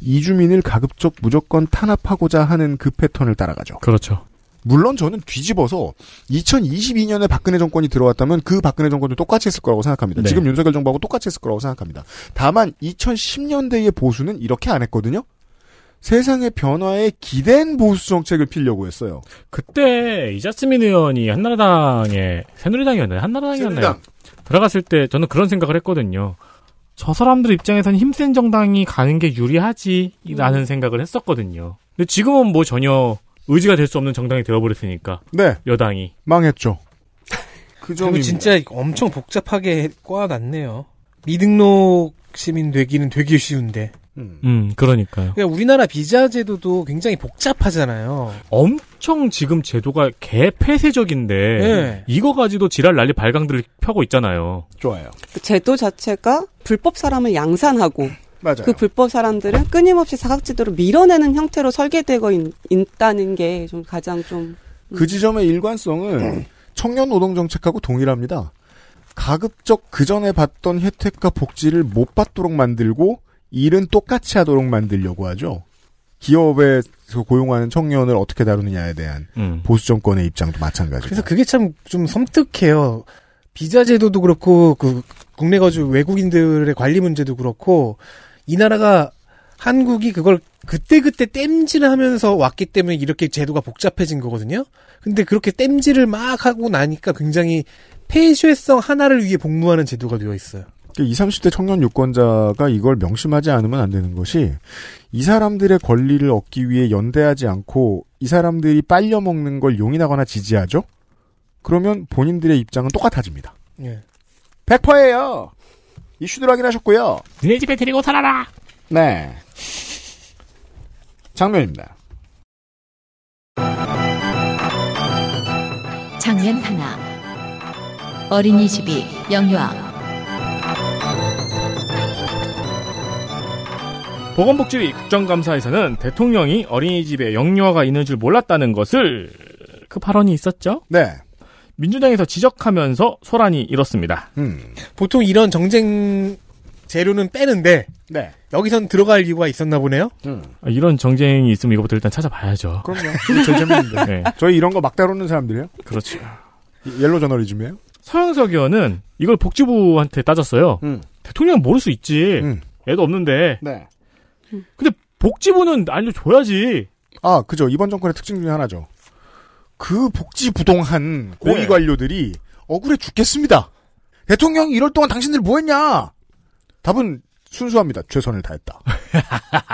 이주민을 가급적 무조건 탄압하고자 하는 그 패턴을 따라가죠. 그렇죠. 물론 저는 뒤집어서 2022년에 박근혜 정권이 들어왔다면 그 박근혜 정권도 똑같이 했을 거라고 생각합니다. 네. 지금 윤석열 정부하고 똑같이 했을 거라고 생각합니다. 다만 2010년대의 보수는 이렇게 안 했거든요. 세상의 변화에 기댄 보수 정책을 피려고 했어요. 그때 이자스민 의원이 한나라당에 새누리당이었나요? 한나라당이었나요? 새누리당. 들어갔을 때 저는 그런 생각을 했거든요. 저 사람들 입장에선 힘센 정당이 가는 게 유리하지라는 음. 생각을 했었거든요. 근데 지금은 뭐 전혀 의지가 될 수 없는 정당이 되어버렸으니까. 네. 여당이 망했죠. 그 점이 진짜 뭐. 엄청 복잡하게 꽈놨네요. 미등록 시민 되기는 되게 쉬운데 음. 음, 그러니까요. 그러니까 우리나라 비자 제도도 굉장히 복잡하잖아요. 엄청 지금 제도가 개폐쇄적인데 네. 이거 가지고 지랄 난리 발광들을 펴고 있잖아요. 좋아요. 그 제도 자체가 불법 사람을 양산하고 맞아요. 그 불법 사람들은 끊임없이 사각지대로 밀어내는 형태로 설계되고 있, 다는 게 좀 가장 좀그 음. 지점의 일관성은 네. 청년 노동 정책하고 동일합니다. 가급적 그 전에 받던 혜택과 복지를 못 받도록 만들고 일은 똑같이 하도록 만들려고 하죠. 기업에서 고용하는 청년을 어떻게 다루느냐에 대한 음. 보수 정권의 입장도 마찬가지고. 그래서 그게 참 좀 섬뜩해요. 비자 제도도 그렇고 그 국내 거주 외국인들의 관리 문제도 그렇고 이 나라가 한국이 그걸 그때그때 땜질하면서 왔기 때문에 이렇게 제도가 복잡해진 거거든요. 근데 그렇게 땜질을 막 하고 나니까 굉장히 폐쇄성 하나를 위해 복무하는 제도가 되어 있어요. 20, 그 30대 청년 유권자가 이걸 명심하지 않으면 안 되는 것이 이 사람들의 권리를 얻기 위해 연대하지 않고 이 사람들이 빨려 먹는 걸 용인하거나 지지하죠? 그러면 본인들의 입장은 똑같아집니다. 예. 100%예요. 이슈들 확인하셨고요. 니네 집에 데리고 살아라. 네. 장면입니다. 장면 하나. 어린이 집이 영유아 보건복지위 국정감사에서는 대통령이 어린이집에 영유아가 있는 줄 몰랐다는 것을 그 발언이 있었죠. 네. 민주당에서 지적하면서 소란이 일었습니다. 음. 보통 이런 정쟁 재료는 빼는데 네. 여기선 들어갈 이유가 있었나 보네요. 음. 아, 이런 정쟁이 있으면 이것부터 일단 찾아봐야죠. 그럼요. 제일 재밌는데. 네. 저희 이런 거 막 다루는 사람들이에요. 그렇죠. 옐로 저널리즘이에요. 서영석 의원은 이걸 복지부한테 따졌어요. 음. 대통령 모를 수 있지. 음. 애도 없는데 네. 음. 근데 복지부는 알려줘야지. 아, 그죠. 이번 정권의 특징 중에 하나죠. 그 복지부동한 고위 네. 관료들이 억울해 죽겠습니다. 대통령이 이럴 동안 당신들 뭐 했냐? 답은 순수합니다. 최선을 다했다.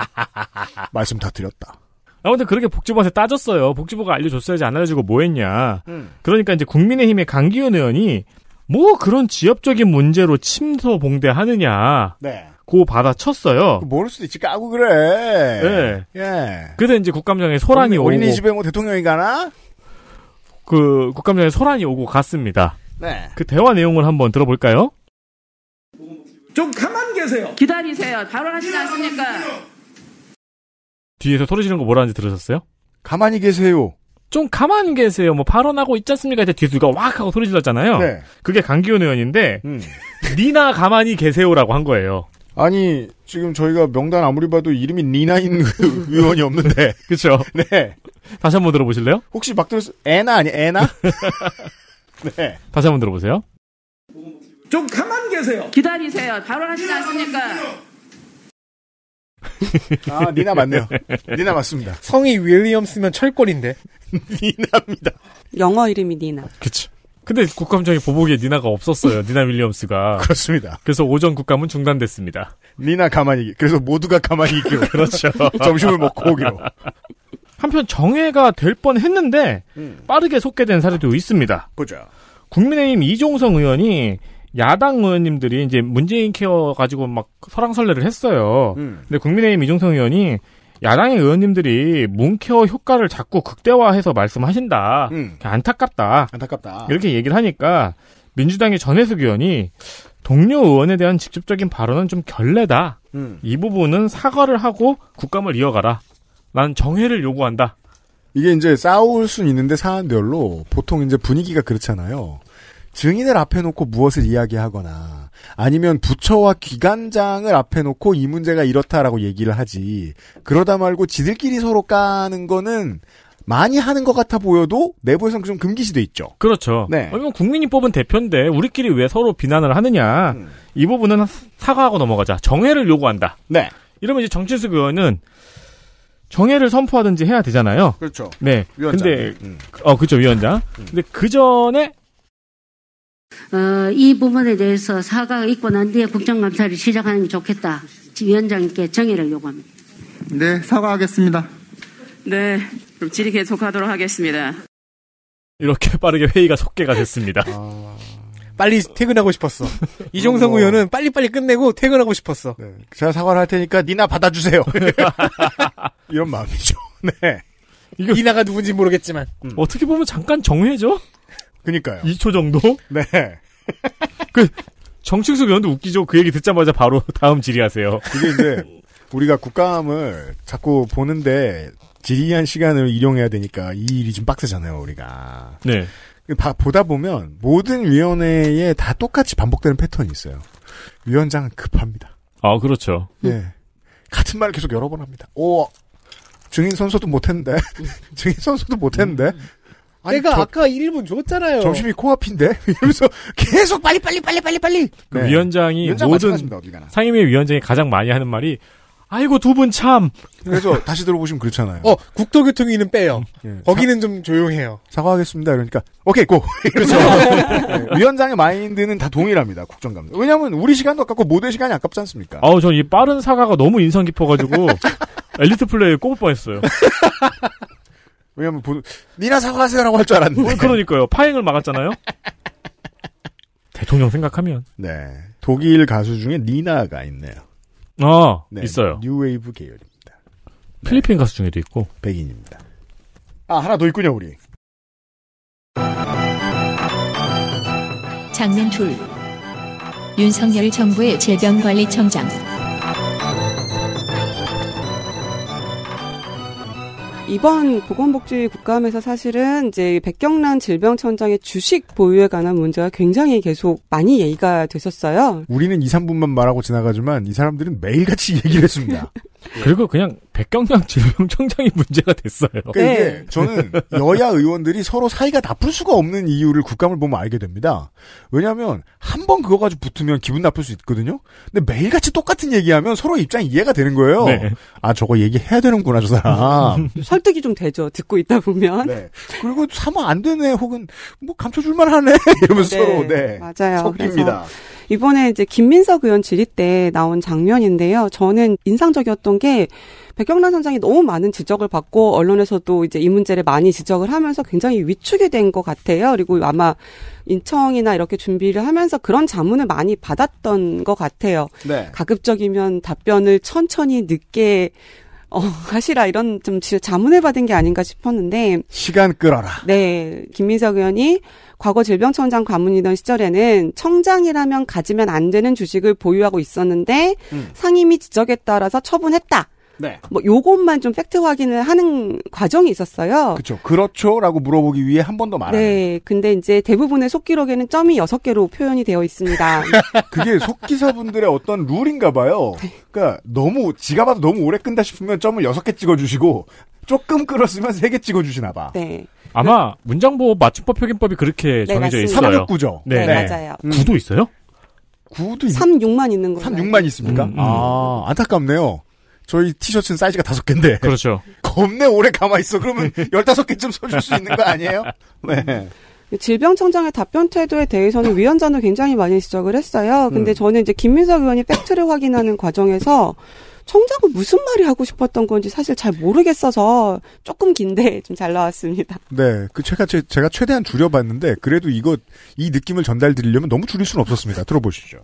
말씀 다 드렸다. 아무튼 그렇게 복지부한테 따졌어요. 복지부가 알려줬어야지 안 알려주고 뭐 했냐. 음. 그러니까 이제 국민의힘의 강기현 의원이 뭐 그런 지역적인 문제로 침소 봉대하느냐. 네. 고 받아쳤어요. 그 모를 수도 있지 까고 그래. 네. 예. 그래서 이제 국감장에 소란이 어린, 오고 어린이집에 뭐 대통령이 가나? 그 국감장에 소란이 오고 갔습니다. 네. 그 대화 내용을 한번 들어볼까요? 좀 가만 계세요. 기다리세요. 발언하시지 않습니까? 뒤에서 소리 지르는 거 뭐라는지 들으셨어요? 가만히 계세요. 좀 가만히 계세요. 뭐 발언하고 있지 않습니까? 이제 뒤에서 누가 왁 하고 소리 질렀잖아요. 네. 그게 강기훈 의원인데 음. 니나 가만히 계세요라고 한 거예요. 아니 지금 저희가 명단 아무리 봐도 이름이 니나인 그 의원이 없는데 그렇죠. 네. 다시 한 번 들어보실래요? 혹시 막 들었 애나 아니 애나 네. 다시 한 번 들어보세요. 좀 가만 계세요. 기다리세요. 발언하지 않습니까? 아 니나 맞네요. 니나 맞습니다. 성이 윌리엄스면 철골인데. 니나입니다. 영어 이름이 니나. 그렇죠. 근데 국감장에 보복에 니나가 없었어요. 니나 윌리엄스가. 그렇습니다. 그래서 오전 국감은 중단됐습니다. 니나 가만히 그래서 모두가 가만히 있기로. 그렇죠. 점심을 먹고 오기로. 한편 정회가될 뻔했는데 음. 빠르게 속게된 사례도 있습니다. 보자. 국민의힘 이종성 의원이 야당 의원님들이 이제 문재인 케어 가지고 막 설랑설레를 했어요. 음. 근데 국민의힘 이종성 의원이 야당의 의원님들이 문케어 효과를 자꾸 극대화해서 말씀하신다. 음. 안타깝다. 안타깝다. 이렇게 얘기를 하니까 민주당의 전혜숙 의원이 동료 의원에 대한 직접적인 발언은 좀 결례다. 음. 이 부분은 사과를 하고 국감을 이어가라. 난 정회를 요구한다. 이게 이제 싸울 순 있는데 사안별로 보통 이제 분위기가 그렇잖아요. 증인을 앞에 놓고 무엇을 이야기하거나 아니면 부처와 기관장을 앞에 놓고 이 문제가 이렇다라고 얘기를 하지. 그러다 말고 지들끼리 서로 까는 거는 많이 하는 것 같아 보여도 내부에서는 좀 금기시돼 있죠. 그렇죠. 네. 아니면 국민이 뽑은 대표인데 우리끼리 왜 서로 비난을 하느냐. 음. 이 부분은 사과하고 넘어가자. 정회를 요구한다. 네. 이러면 이제 정치수 의원은 정회를 선포하든지 해야 되잖아요. 그렇죠. 네. 위원장. 근데 음. 어 그죠 위원장. 음. 근데 그 전에 어, 이 부분에 대해서 사과가 있고 난 뒤에 국정감사를 시작하는 게 좋겠다. 위원장님께 정의를 요구합니다. 네, 사과하겠습니다. 네, 그럼 질의 계속하도록 하겠습니다. 이렇게 빠르게 회의가 속개가 됐습니다. 아... 빨리 퇴근하고 싶었어. 이종성 뭐... 의원은 빨리빨리 끝내고 퇴근하고 싶었어. 네, 제가 사과를 할 테니까 니나 받아주세요. 이런 마음이죠. 네. 이거... 니나가 누군지 모르겠지만. 음. 어떻게 보면 잠깐 정회죠? 그니까요. 2초 정도? 네. 그, 정충숙 의원도 웃기죠? 그 얘기 듣자마자 바로 다음 질의하세요. 그게 이제, 우리가 국감을 자꾸 보는데, 질의한 시간을 이용해야 되니까 이 일이 좀 빡세잖아요, 우리가. 네. 그 보다 보면 모든 위원회에 다 똑같이 반복되는 패턴이 있어요. 위원장은 급합니다. 아, 그렇죠. 예. 같은 말을 계속 여러 번 합니다. 오, 증인 선서도 못했는데, 증인 선서도 못했는데, 아니, 내가 저, 아까 1분 줬잖아요. 점심이 코앞인데? 이러면서 계속 빨리 빨리 빨리 빨리 빨리. 그 네. 위원장이 위원장 모든 상임위 위원장이 가장 많이 하는 말이 아이고 두 분 참. 그래서 다시 들어보시면 그렇잖아요. 어 국토교통위는 빼요. 음, 예. 거기는 사, 좀 조용해요. 사과하겠습니다. 그러니까 오케이 고. 그렇죠. 네. 위원장의 마인드는 다 동일합니다. 국정감사. 왜냐하면 우리 시간도 아깝고 모델 시간이 아깝지 않습니까? 아우 전 이 빠른 사과가 너무 인상 깊어가지고 엘리트 플레이 꼽을 뻔했어요. 왜냐면 보, 니나 사과하세요라고 할 줄 알았는데. 어, 그러니까요. 파행을 막았잖아요. 대통령 생각하면. 네. 독일 가수 중에 니나가 있네요. 아, 네, 있어요. 뉴웨이브 계열입니다. 네. 필리핀 네. 가수 중에도 있고. 백인입니다. 아, 하나 더 있군요, 우리. 장면 둘. 윤석열 정부의 질병관리청장. 이번 보건복지 국감에서 사실은 이제 백경란 질병청장의 주식 보유에 관한 문제가 굉장히 계속 많이 얘기가 됐었어요. 우리는 2, 3분만 말하고 지나가지만 이 사람들은 매일같이 얘기를 했습니다. 그리고 그냥 백경량 질병청장이 문제가 됐어요. 그러니까 이게 네. 저는 여야 의원들이 서로 사이가 나쁠 수가 없는 이유를 국감을 보면 알게 됩니다. 왜냐하면 한 번 그거 가지고 붙으면 기분 나쁠 수 있거든요. 근데 매일같이 똑같은 얘기하면 서로 입장이 이해가 되는 거예요. 네. 아 저거 얘기해야 되는구나 저 사람. 음, 설득이 좀 되죠. 듣고 있다 보면. 네. 그리고 사면 안 되네 혹은 뭐 감춰줄만 하네 이러면서 네, 서로 네 맞아요. 속입니다. 이번에 이제 김민석 의원 질의 때 나온 장면인데요. 저는 인상적이었던 게 백경란 선장이 너무 많은 지적을 받고 언론에서도 이제 이 문제를 많이 지적을 하면서 굉장히 위축이 된 것 같아요. 그리고 아마 인청이나 이렇게 준비를 하면서 그런 자문을 많이 받았던 것 같아요. 네. 가급적이면 답변을 천천히 늦게 어, 하시라 이런 좀 자문을 받은 게 아닌가 싶었는데 시간 끌어라. 네, 김민석 의원이 과거 질병청장 과문이던 시절에는 청장이라면 가지면 안 되는 주식을 보유하고 있었는데 음. 상임위 지적에 따라서 처분했다. 네. 뭐 요것만 좀 팩트 확인을 하는 과정이 있었어요. 그렇죠. 그렇죠라고 물어보기 위해 한 번 더 말하는. 네. 근데 이제 대부분의 속기록에는 점이 6 개로 표현이 되어 있습니다. 그게 속기사분들의 어떤 룰인가 봐요. 그러니까 너무 지가 봐도 너무 오래 끈다 싶으면 점을 6개 찍어 주시고 조금 끌었으면 3개 찍어 주시나 봐. 네. 아마 그- 문장보호 맞춤법 표기법이 그렇게 네, 정해져 맞습니다. 있어요. 369죠. 네, 네. 맞아요. 음. 구도 있어요? 구도 36만 있는 거예요. 36만 있습니까? 음. 아, 안타깝네요. 저희 티셔츠는 사이즈가 다섯 개인데. 그렇죠. 겁내 오래 가만 히 있어. 그러면 열다섯 개쯤 써줄 수 있는 거 아니에요? 네. 질병청장의 답변 태도에 대해서는 위원장도 굉장히 많이 지적을 했어요. 근데 음. 저는 이제 김민석 의원이 팩트를 확인하는 과정에서 청장은 무슨 말이 하고 싶었던 건지 사실 잘 모르겠어서 조금 긴데 좀 잘 나왔습니다. 네, 그 제가 제, 가 최대한 줄여봤는데 그래도 이거 이 느낌을 전달드리려면 너무 줄일 수는 없었습니다. 들어보시죠.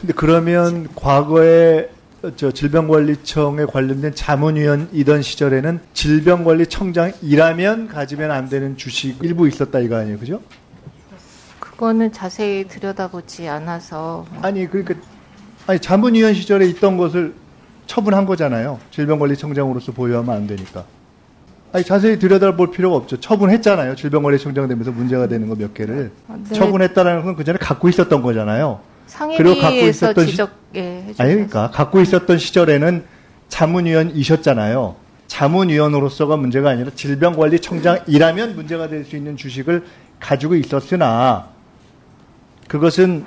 근데 그러면 과거에 저 질병관리청에 관련된 자문위원이던 시절에는 질병관리청장이라면 가지면 안 되는 주식 일부 있었다 이거 아니에요, 그죠? 그거는 자세히 들여다보지 않아서 아니 그러니까 아니 자문위원 시절에 있던 것을 처분한 거잖아요. 질병관리청장으로서 보유하면 안 되니까. 아니 자세히 들여다볼 필요가 없죠. 처분했잖아요. 질병관리청장 되면서 문제가 되는 거 몇 개를 아, 네. 처분했다는 건 그전에 갖고 있었던 거잖아요. 그리고 갖고 있었던 지적 시... 예, 아니 그러니까 갖고 있었던 시절에는 자문위원이셨잖아요. 자문위원으로서가 문제가 아니라 질병관리청장이라면 문제가 될 수 있는 주식을 가지고 있었으나 그것은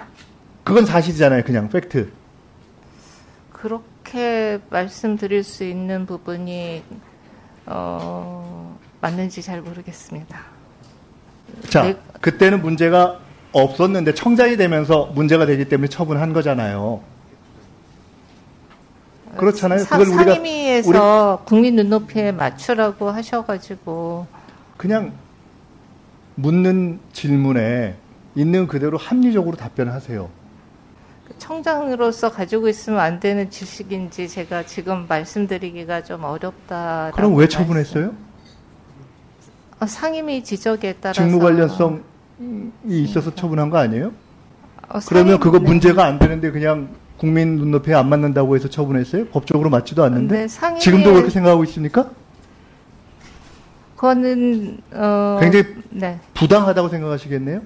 그건 사실이잖아요. 그냥 팩트. 그렇게 말씀드릴 수 있는 부분이 어, 맞는지 잘 모르겠습니다. 자, 네. 그때는 문제가 없었는데 청장이 되면서 문제가 되기 때문에 처분한 거잖아요. 그렇잖아요. 사, 그걸 우리가 상임위에서 우리... 국민 눈높이에 맞추라고 하셔가지고 그냥 묻는 질문에 있는 그대로 합리적으로 답변하세요. 그 청장으로서 가지고 있으면 안 되는 지식인지 제가 지금 말씀드리기가 좀 어렵다. 그럼 왜 처분했어요? 어, 상임위 지적에 따라서 직무 관련성이 있어서 처분한 거 아니에요? 어, 그러면 그거 네. 문제가 안 되는데 그냥 국민 눈높이에 안 맞는다고 해서 처분했어요? 법적으로 맞지도 않는데 네, 상임위 지금도 그렇게 생각하고 있습니까? 그거는 어... 굉장히 네. 부당하다고 생각하시겠네요.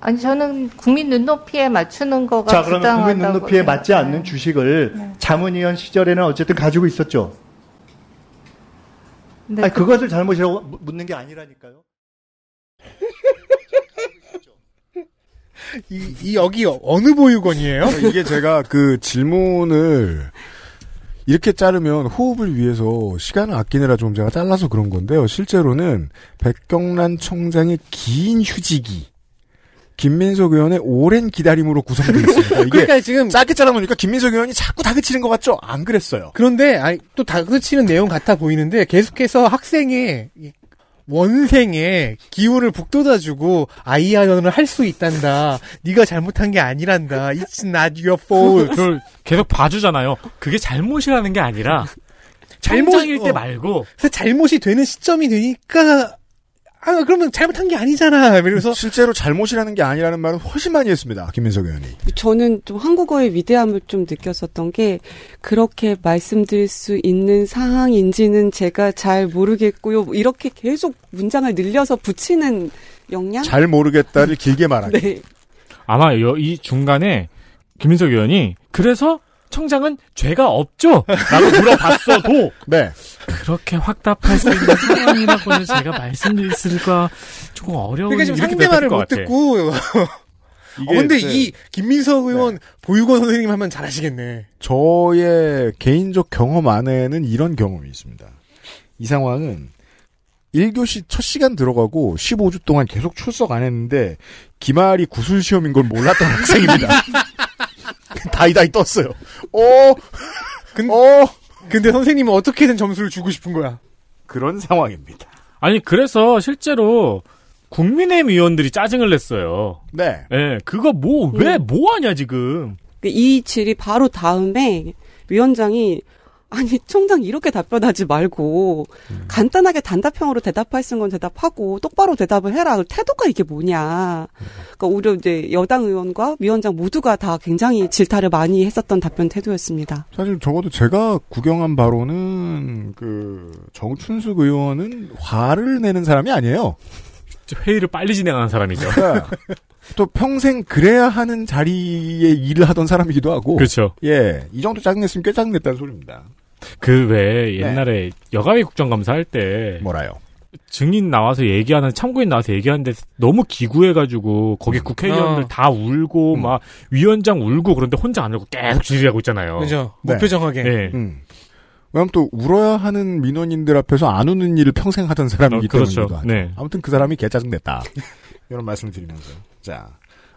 아니 저는 국민 눈높이에 맞추는 거가 자 그러면 국민 눈높이에 생각 맞지 않는 주식을 네. 자문위원 시절에는 어쨌든 가지고 있었죠. 네. 아니, 그 그것을 잘못이라고 묻는 게 아니라니까요. 이, 이 여기 어느 보육원이에요? 그러니까 이게 제가 그 질문을 이렇게 자르면 호흡을 위해서 시간을 아끼느라 좀 제가 잘라서 그런 건데요. 실제로는 백경란 총장의긴 휴지기 김민석 의원의 오랜 기다림으로 구성되어 있습니다. 그러니까 지금 짧게 잘라보니까 김민석 의원이 자꾸 다그치는 것 같죠? 안 그랬어요. 그런데 아니, 또 다그치는 내용 같아 보이는데 계속해서 학생의 원생의 기운을 북돋아주고 아이아연을 할 수 있단다. 네가 잘못한 게 아니란다. It's not your fault. 그걸 계속 봐주잖아요. 그게 잘못이라는 게 아니라 잘못일 때 어. 말고 그래서 잘못이 되는 시점이 되니까 아 그러면 잘못한 게 아니잖아. 그래서 실제로 잘못이라는 게 아니라는 말은 훨씬 많이 했습니다. 김민석 의원이. 저는 좀 한국어의 위대함을 좀 느꼈었던 게 그렇게 말씀드릴 수 있는 상황인지는 제가 잘 모르겠고요. 이렇게 계속 문장을 늘려서 붙이는 역량? 잘 모르겠다를 길게 말하기. 네. 아마 여, 이 중간에 김민석 의원이 그래서 청장은 죄가 없죠? 라고 물어봤어도. 네. 그렇게 확답할 수 있는 상황이라고는 제가 말씀드릴 수가 조금 어려운 그러니까 지금 상대말을 못 듣고 어, 근데 이 김민석 의원 네. 보육원 선생님 하면 잘하시겠네. 저의 개인적 경험 안에는 이런 경험이 있습니다. 이 상황은 1교시 첫 시간 들어가고 15주 동안 계속 출석 안 했는데 기말이 구술 시험인 걸 몰랐던 학생입니다. 다이다이 떴어요. 어, 근, 어, 근데 선생님은 어떻게든 점수를 주고 싶은 거야. 그런 상황입니다. 아니 그래서 실제로 국민의힘 의원들이 짜증을 냈어요. 네. 예, 네, 그거 뭐, 왜, 음. 뭐 하냐, 지금. 그 이 질이 바로 다음에 위원장이 아니 총장 이렇게 답변하지 말고 음. 간단하게 단답형으로 대답할 수 있는 건 대답하고 똑바로 대답을 해라. 태도가 이게 뭐냐. 음. 그러니까 오히려 이제 여당 의원과 위원장 모두가 다 굉장히 질타를 많이 했었던 답변 태도였습니다. 사실 적어도 제가 구경한 바로는 그 정춘숙 의원은 화를 내는 사람이 아니에요. 회의를 빨리 진행하는 사람이죠. 네. 또 평생 그래야 하는 자리에 일을 하던 사람이기도 하고. 그렇죠. 예. 이 정도 짜증냈으면 꽤 짜증냈다는 소리입니다. 그외 네. 옛날에 네. 여가위 국정감사 할때 뭐라요? 증인 나와서 얘기하는 참고인 나와서 얘기하는데 너무 기구해가지고 거기 음. 국회의원들 아. 다 울고 음. 막 위원장 울고 그런데 혼자 안 울고 계속 질의하고 있잖아요. 그죠. 네. 무표정하게. 네. 네. 음. 왜냐하면 또 울어야 하는 민원인들 앞에서 안 우는 일을 평생 하던 사람이기 어, 그렇죠. 때문이 네. 아무튼 그 사람이 개짜증 냈다. 이런 말씀을 드리면서 자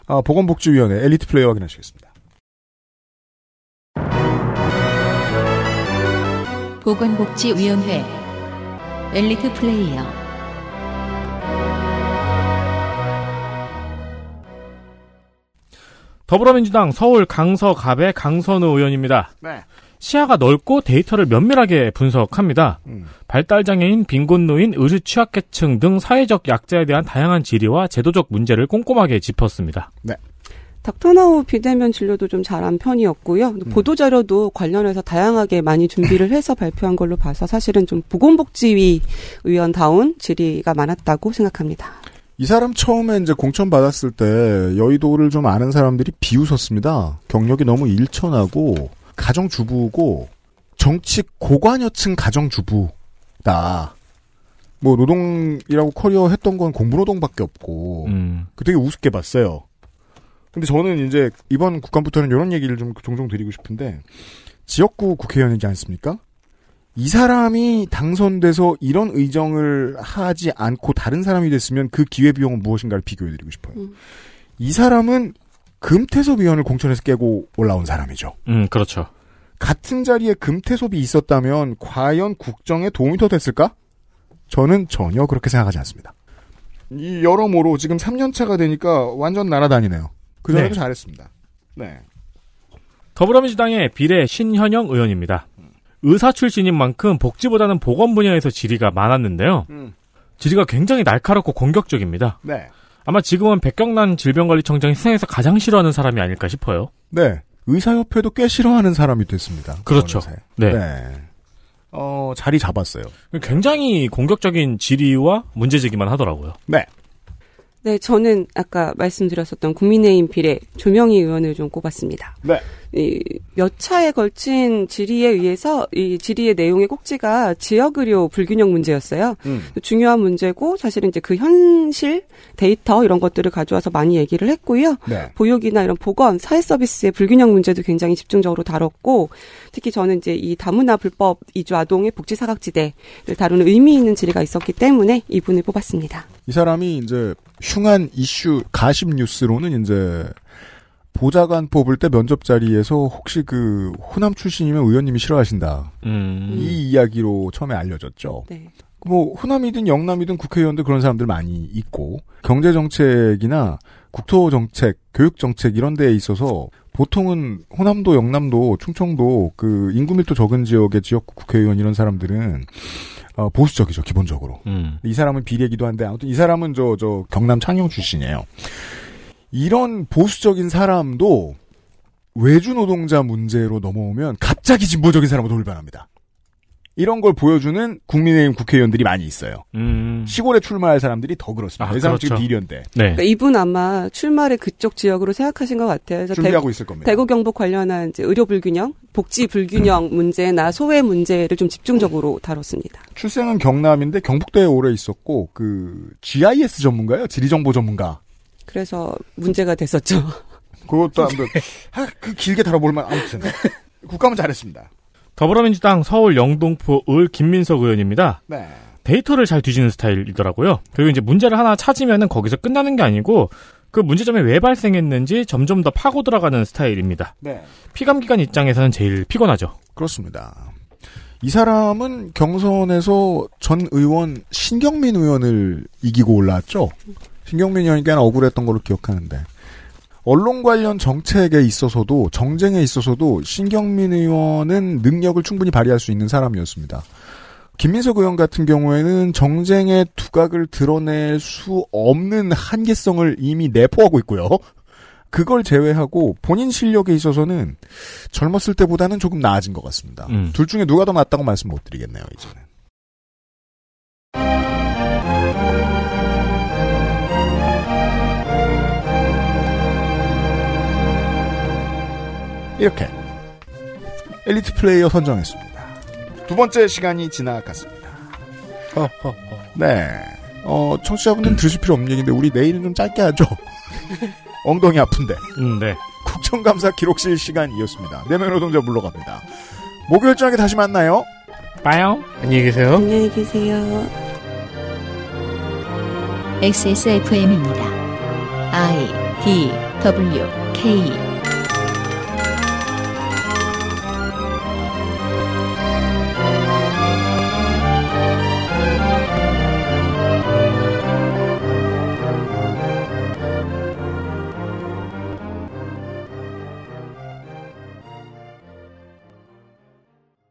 어, 보건복지위원회 엘리트 플레이어 확인하시겠습니다. 보건복지위원회 엘리트 플레이어 더불어민주당 서울 강서갑의 강선우 의원입니다. 네. 시야가 넓고 데이터를 면밀하게 분석합니다. 음. 발달장애인, 빈곤노인, 의료 취약계층 등 사회적 약자에 대한 다양한 지리와 제도적 문제를 꼼꼼하게 짚었습니다. 네. 닥터나우 비대면 진료도 좀 잘한 편이었고요. 음. 보도 자료도 관련해서 다양하게 많이 준비를 해서 발표한 걸로 봐서 사실은 좀 보건복지위 의원다운 질의가 많았다고 생각합니다. 이 사람 처음에 이제 공천 받았을 때 여의도를 좀 아는 사람들이 비웃었습니다. 경력이 너무 일천하고 가정주부고 정치 고관여층 가정주부다. 뭐 노동이라고 커리어 했던 건 공부노동밖에 없고 음. 그 되게 우습게 봤어요. 근데 저는 이제 이번 국감부터는 이런 얘기를 좀 종종 드리고 싶은데 지역구 국회의원이지 않습니까? 이 사람이 당선돼서 이런 의정을 하지 않고 다른 사람이 됐으면 그 기회비용은 무엇인가를 비교해드리고 싶어요. 음. 이 사람은 금태섭 의원을 공천에서 깨고 올라온 사람이죠. 음, 그렇죠. 같은 자리에 금태섭이 있었다면 과연 국정에 도움이 더 됐을까? 저는 전혀 그렇게 생각하지 않습니다. 이 여러모로 지금 3년차가 되니까 완전 날아다니네요. 그 전에도 네. 잘했습니다. 네. 더불어민주당의 비례 신현영 의원입니다. 의사 출신인 만큼 복지보다는 보건 분야에서 질의가 많았는데요. 음. 질의가 굉장히 날카롭고 공격적입니다. 네. 아마 지금은 백경란 질병관리청장이 세상에서 가장 싫어하는 사람이 아닐까 싶어요. 네. 의사협회도 꽤 싫어하는 사람이 됐습니다. 그렇죠. 네. 네. 어, 자리 잡았어요. 굉장히 공격적인 질의와 문제 제기만 하더라고요. 네. 네, 저는 아까 말씀드렸었던 국민의힘 비례 조명희 의원을 좀 꼽았습니다. 네. 이몇 차에 걸친 질의에 의해서 이 질의의 내용의 꼭지가 지역 의료 불균형 문제였어요. 음. 중요한 문제고 사실은 이제 그 현실 데이터 이런 것들을 가져와서 많이 얘기를 했고요. 네. 보육이나 이런 보건 사회 서비스의 불균형 문제도 굉장히 집중적으로 다뤘고 특히 저는 이제 이 다문화 불법 이주 아동의 복지 사각지대를 다루는 의미 있는 질의가 있었기 때문에 이분을 뽑았습니다. 이 사람이 이제 흉한 이슈 가십 뉴스로는 이제 보좌관 뽑을 때 면접 자리에서 혹시 그 호남 출신이면 의원님이 싫어하신다. 음. 이 이야기로 처음에 알려졌죠. 네. 뭐 호남이든 영남이든 국회의원들 그런 사람들 많이 있고 경제 정책이나 국토 정책, 교육 정책 이런 데에 있어서 보통은 호남도, 영남도, 충청도 그 인구 밀도 적은 지역의 지역구 국회의원 이런 사람들은 어, 보수적이죠 기본적으로. 음. 이 사람은 비례기도 한데 아무튼 이 사람은 저저 저 경남 창녕 출신이에요. 이런 보수적인 사람도 외주 노동자 문제로 넘어오면 갑자기 진보적인 사람으로 돌변합니다. 이런 걸 보여주는 국민의힘 국회의원들이 많이 있어요. 음. 시골에 출마할 사람들이 더 그렇습니다. 아, 이사 그 그렇죠. 지금 비련대. 네. 그러니까 이분 아마 출마를 그쪽 지역으로 생각하신 것 같아요. 준비하고 대구, 있을 겁니다. 대구 경북 관련한 이제 의료 불균형, 복지 불균형 음. 문제나 소외 문제를 좀 집중적으로 다뤘습니다. 출생은 경남인데 경북대에 오래 있었고 그 GIS 전문가요, 지리정보 전문가. 그래서 문제가 됐었죠. 그것도 아무튼 그 길게 다뤄볼만 아무튼 국감은 잘했습니다. 더불어민주당 서울 영동포 을 김민석 의원입니다. 네. 데이터를 잘 뒤지는 스타일이더라고요. 그리고 이제 문제를 하나 찾으면은 거기서 끝나는 게 아니고 그 문제점이 왜 발생했는지 점점 더 파고 들어가는 스타일입니다. 네. 피감기관 입장에서는 제일 피곤하죠. 그렇습니다. 이 사람은 경선에서 전 의원 신경민 의원을 이기고 올라왔죠. 신경민 의원이 꽤나 억울했던 걸로 기억하는데 언론 관련 정책에 있어서도 정쟁에 있어서도 신경민 의원은 능력을 충분히 발휘할 수 있는 사람이었습니다. 김민석 의원 같은 경우에는 정쟁의 두각을 드러낼 수 없는 한계성을 이미 내포하고 있고요. 그걸 제외하고 본인 실력에 있어서는 젊었을 때보다는 조금 나아진 것 같습니다. 음. 둘 중에 누가 더 낫다고 말씀 못 드리겠네요, 이제는. 이렇게 엘리트 플레이어 선정했습니다. 두 번째 시간이 지나갔습니다. 어, 어, 어. 네. 어, 청취자분들은 들으실 필요 없는 얘기인데 우리 내일은 좀 짧게 하죠. 엉덩이 아픈데. 음, 네. 국정감사 기록실 시간이었습니다. 내면 네 노동자 물러갑니다. 목요일 저녁에 다시 만나요. 봐요. 안녕히 계세요. 안녕히 계세요. XSFM입니다. I D W K